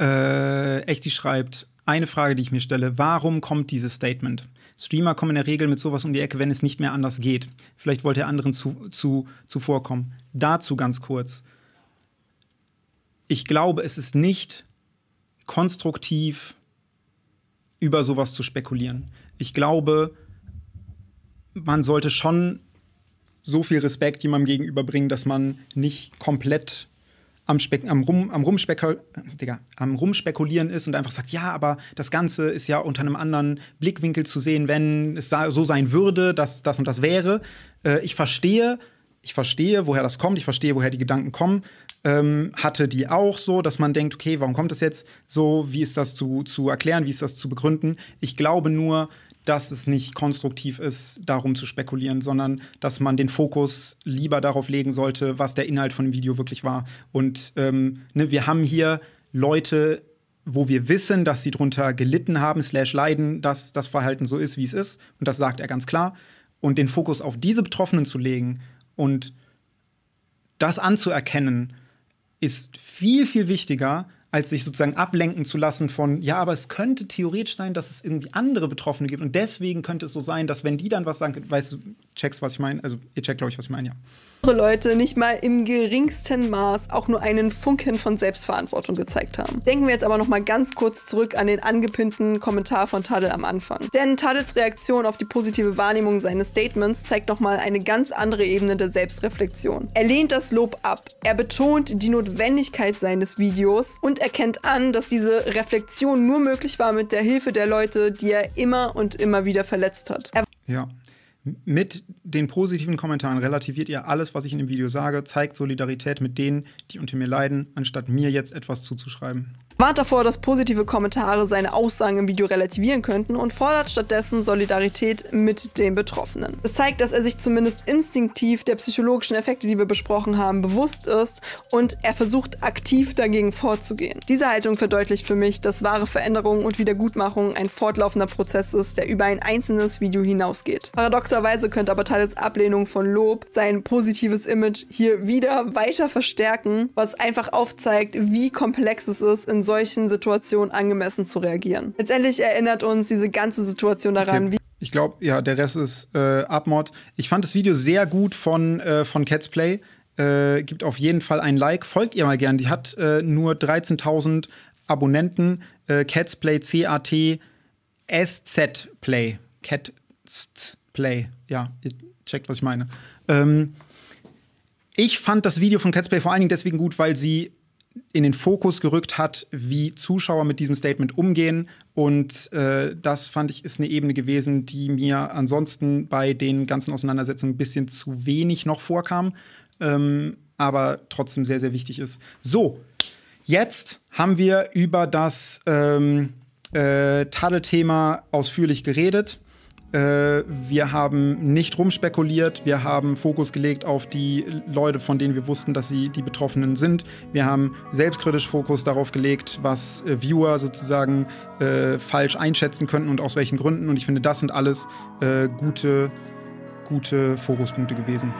äh, Echti schreibt, eine Frage, die ich mir stelle, warum kommt dieses Statement? Streamer kommen in der Regel mit sowas um die Ecke, wenn es nicht mehr anders geht. Vielleicht wollte er anderen zu, zu, zuvorkommen. Dazu ganz kurz. Ich glaube, es ist nicht konstruktiv, über sowas zu spekulieren. Ich glaube, man sollte schon so viel Respekt jemandem gegenüberbringen, dass man nicht komplett am, Spek am, Rum am, Rumspekul Digga, am Rumspekulieren ist und einfach sagt, ja, aber das Ganze ist ja unter einem anderen Blickwinkel zu sehen, wenn es so sein würde, dass das und das wäre. Äh, ich verstehe, ich verstehe, woher das kommt, ich verstehe, woher die Gedanken kommen. Ähm, hatte die auch so, dass man denkt, okay, warum kommt das jetzt so? Wie ist das zu, zu erklären? Wie ist das zu begründen? Ich glaube nur, dass es nicht konstruktiv ist, darum zu spekulieren, sondern dass man den Fokus lieber darauf legen sollte, was der Inhalt von dem Video wirklich war. Und ähm, ne, wir haben hier Leute, wo wir wissen, dass sie drunter gelitten haben, slash leiden, dass das Verhalten so ist, wie es ist. Und das sagt er ganz klar. Und den Fokus auf diese Betroffenen zu legen und das anzuerkennen, ist viel, viel wichtiger, als sich sozusagen ablenken zu lassen von, ja, aber es könnte theoretisch sein, dass es irgendwie andere Betroffene gibt. Und deswegen könnte es so sein, dass wenn die dann was sagen, weißt du, checkst, was ich meine, also ihr checkt, glaube ich, was ich meine, ja. Leute nicht mal im geringsten Maß auch nur einen Funken von Selbstverantwortung gezeigt haben. Denken wir jetzt aber nochmal ganz kurz zurück an den angepinnten Kommentar von Tadel am Anfang. Denn Tadels Reaktion auf die positive Wahrnehmung seines Statements zeigt nochmal eine ganz andere Ebene der Selbstreflexion. Er lehnt das Lob ab, er betont die Notwendigkeit seines Videos und erkennt an, dass diese Reflexion nur möglich war mit der Hilfe der Leute, die er immer und immer wieder verletzt hat. Er ja, mit den positiven Kommentaren relativiert ihr alles, was ich in dem Video sage, zeigt Solidarität mit denen, die unter mir leiden, anstatt mir jetzt etwas zuzuschreiben warnt davor, dass positive Kommentare seine Aussagen im Video relativieren könnten und fordert stattdessen Solidarität mit den Betroffenen. Es zeigt, dass er sich zumindest instinktiv der psychologischen Effekte, die wir besprochen haben, bewusst ist und er versucht aktiv dagegen vorzugehen. Diese Haltung verdeutlicht für mich, dass wahre Veränderung und Wiedergutmachung ein fortlaufender Prozess ist, der über ein einzelnes Video hinausgeht. Paradoxerweise könnte aber Talits Ablehnung von Lob sein positives Image hier wieder weiter verstärken, was einfach aufzeigt, wie komplex es ist, in solchen Situationen angemessen zu reagieren. Letztendlich erinnert uns diese ganze Situation daran, okay. wie ich glaube, ja, der Rest ist äh, Abmord. Ich fand das Video sehr gut von, äh, von Cats Play. Äh, gibt auf jeden Fall ein Like. Folgt ihr mal gern. Die hat äh, nur 13.000 Abonnenten. Äh, Cats Play, C-A-T, S-Z Play. Cats Play. Ja, ihr checkt, was ich meine. Ähm, ich fand das Video von Cats Play vor allen Dingen deswegen gut, weil sie in den Fokus gerückt hat, wie Zuschauer mit diesem Statement umgehen. Und äh, das fand ich ist eine Ebene gewesen, die mir ansonsten bei den ganzen Auseinandersetzungen ein bisschen zu wenig noch vorkam, ähm, aber trotzdem sehr, sehr wichtig ist. So, jetzt haben wir über das ähm, äh, Tadelthema ausführlich geredet. Äh, wir haben nicht rumspekuliert, wir haben Fokus gelegt auf die Leute, von denen wir wussten, dass sie die Betroffenen sind. Wir haben selbstkritisch Fokus darauf gelegt, was äh, Viewer sozusagen äh, falsch einschätzen könnten und aus welchen Gründen. Und ich finde, das sind alles äh, gute, gute Fokuspunkte gewesen.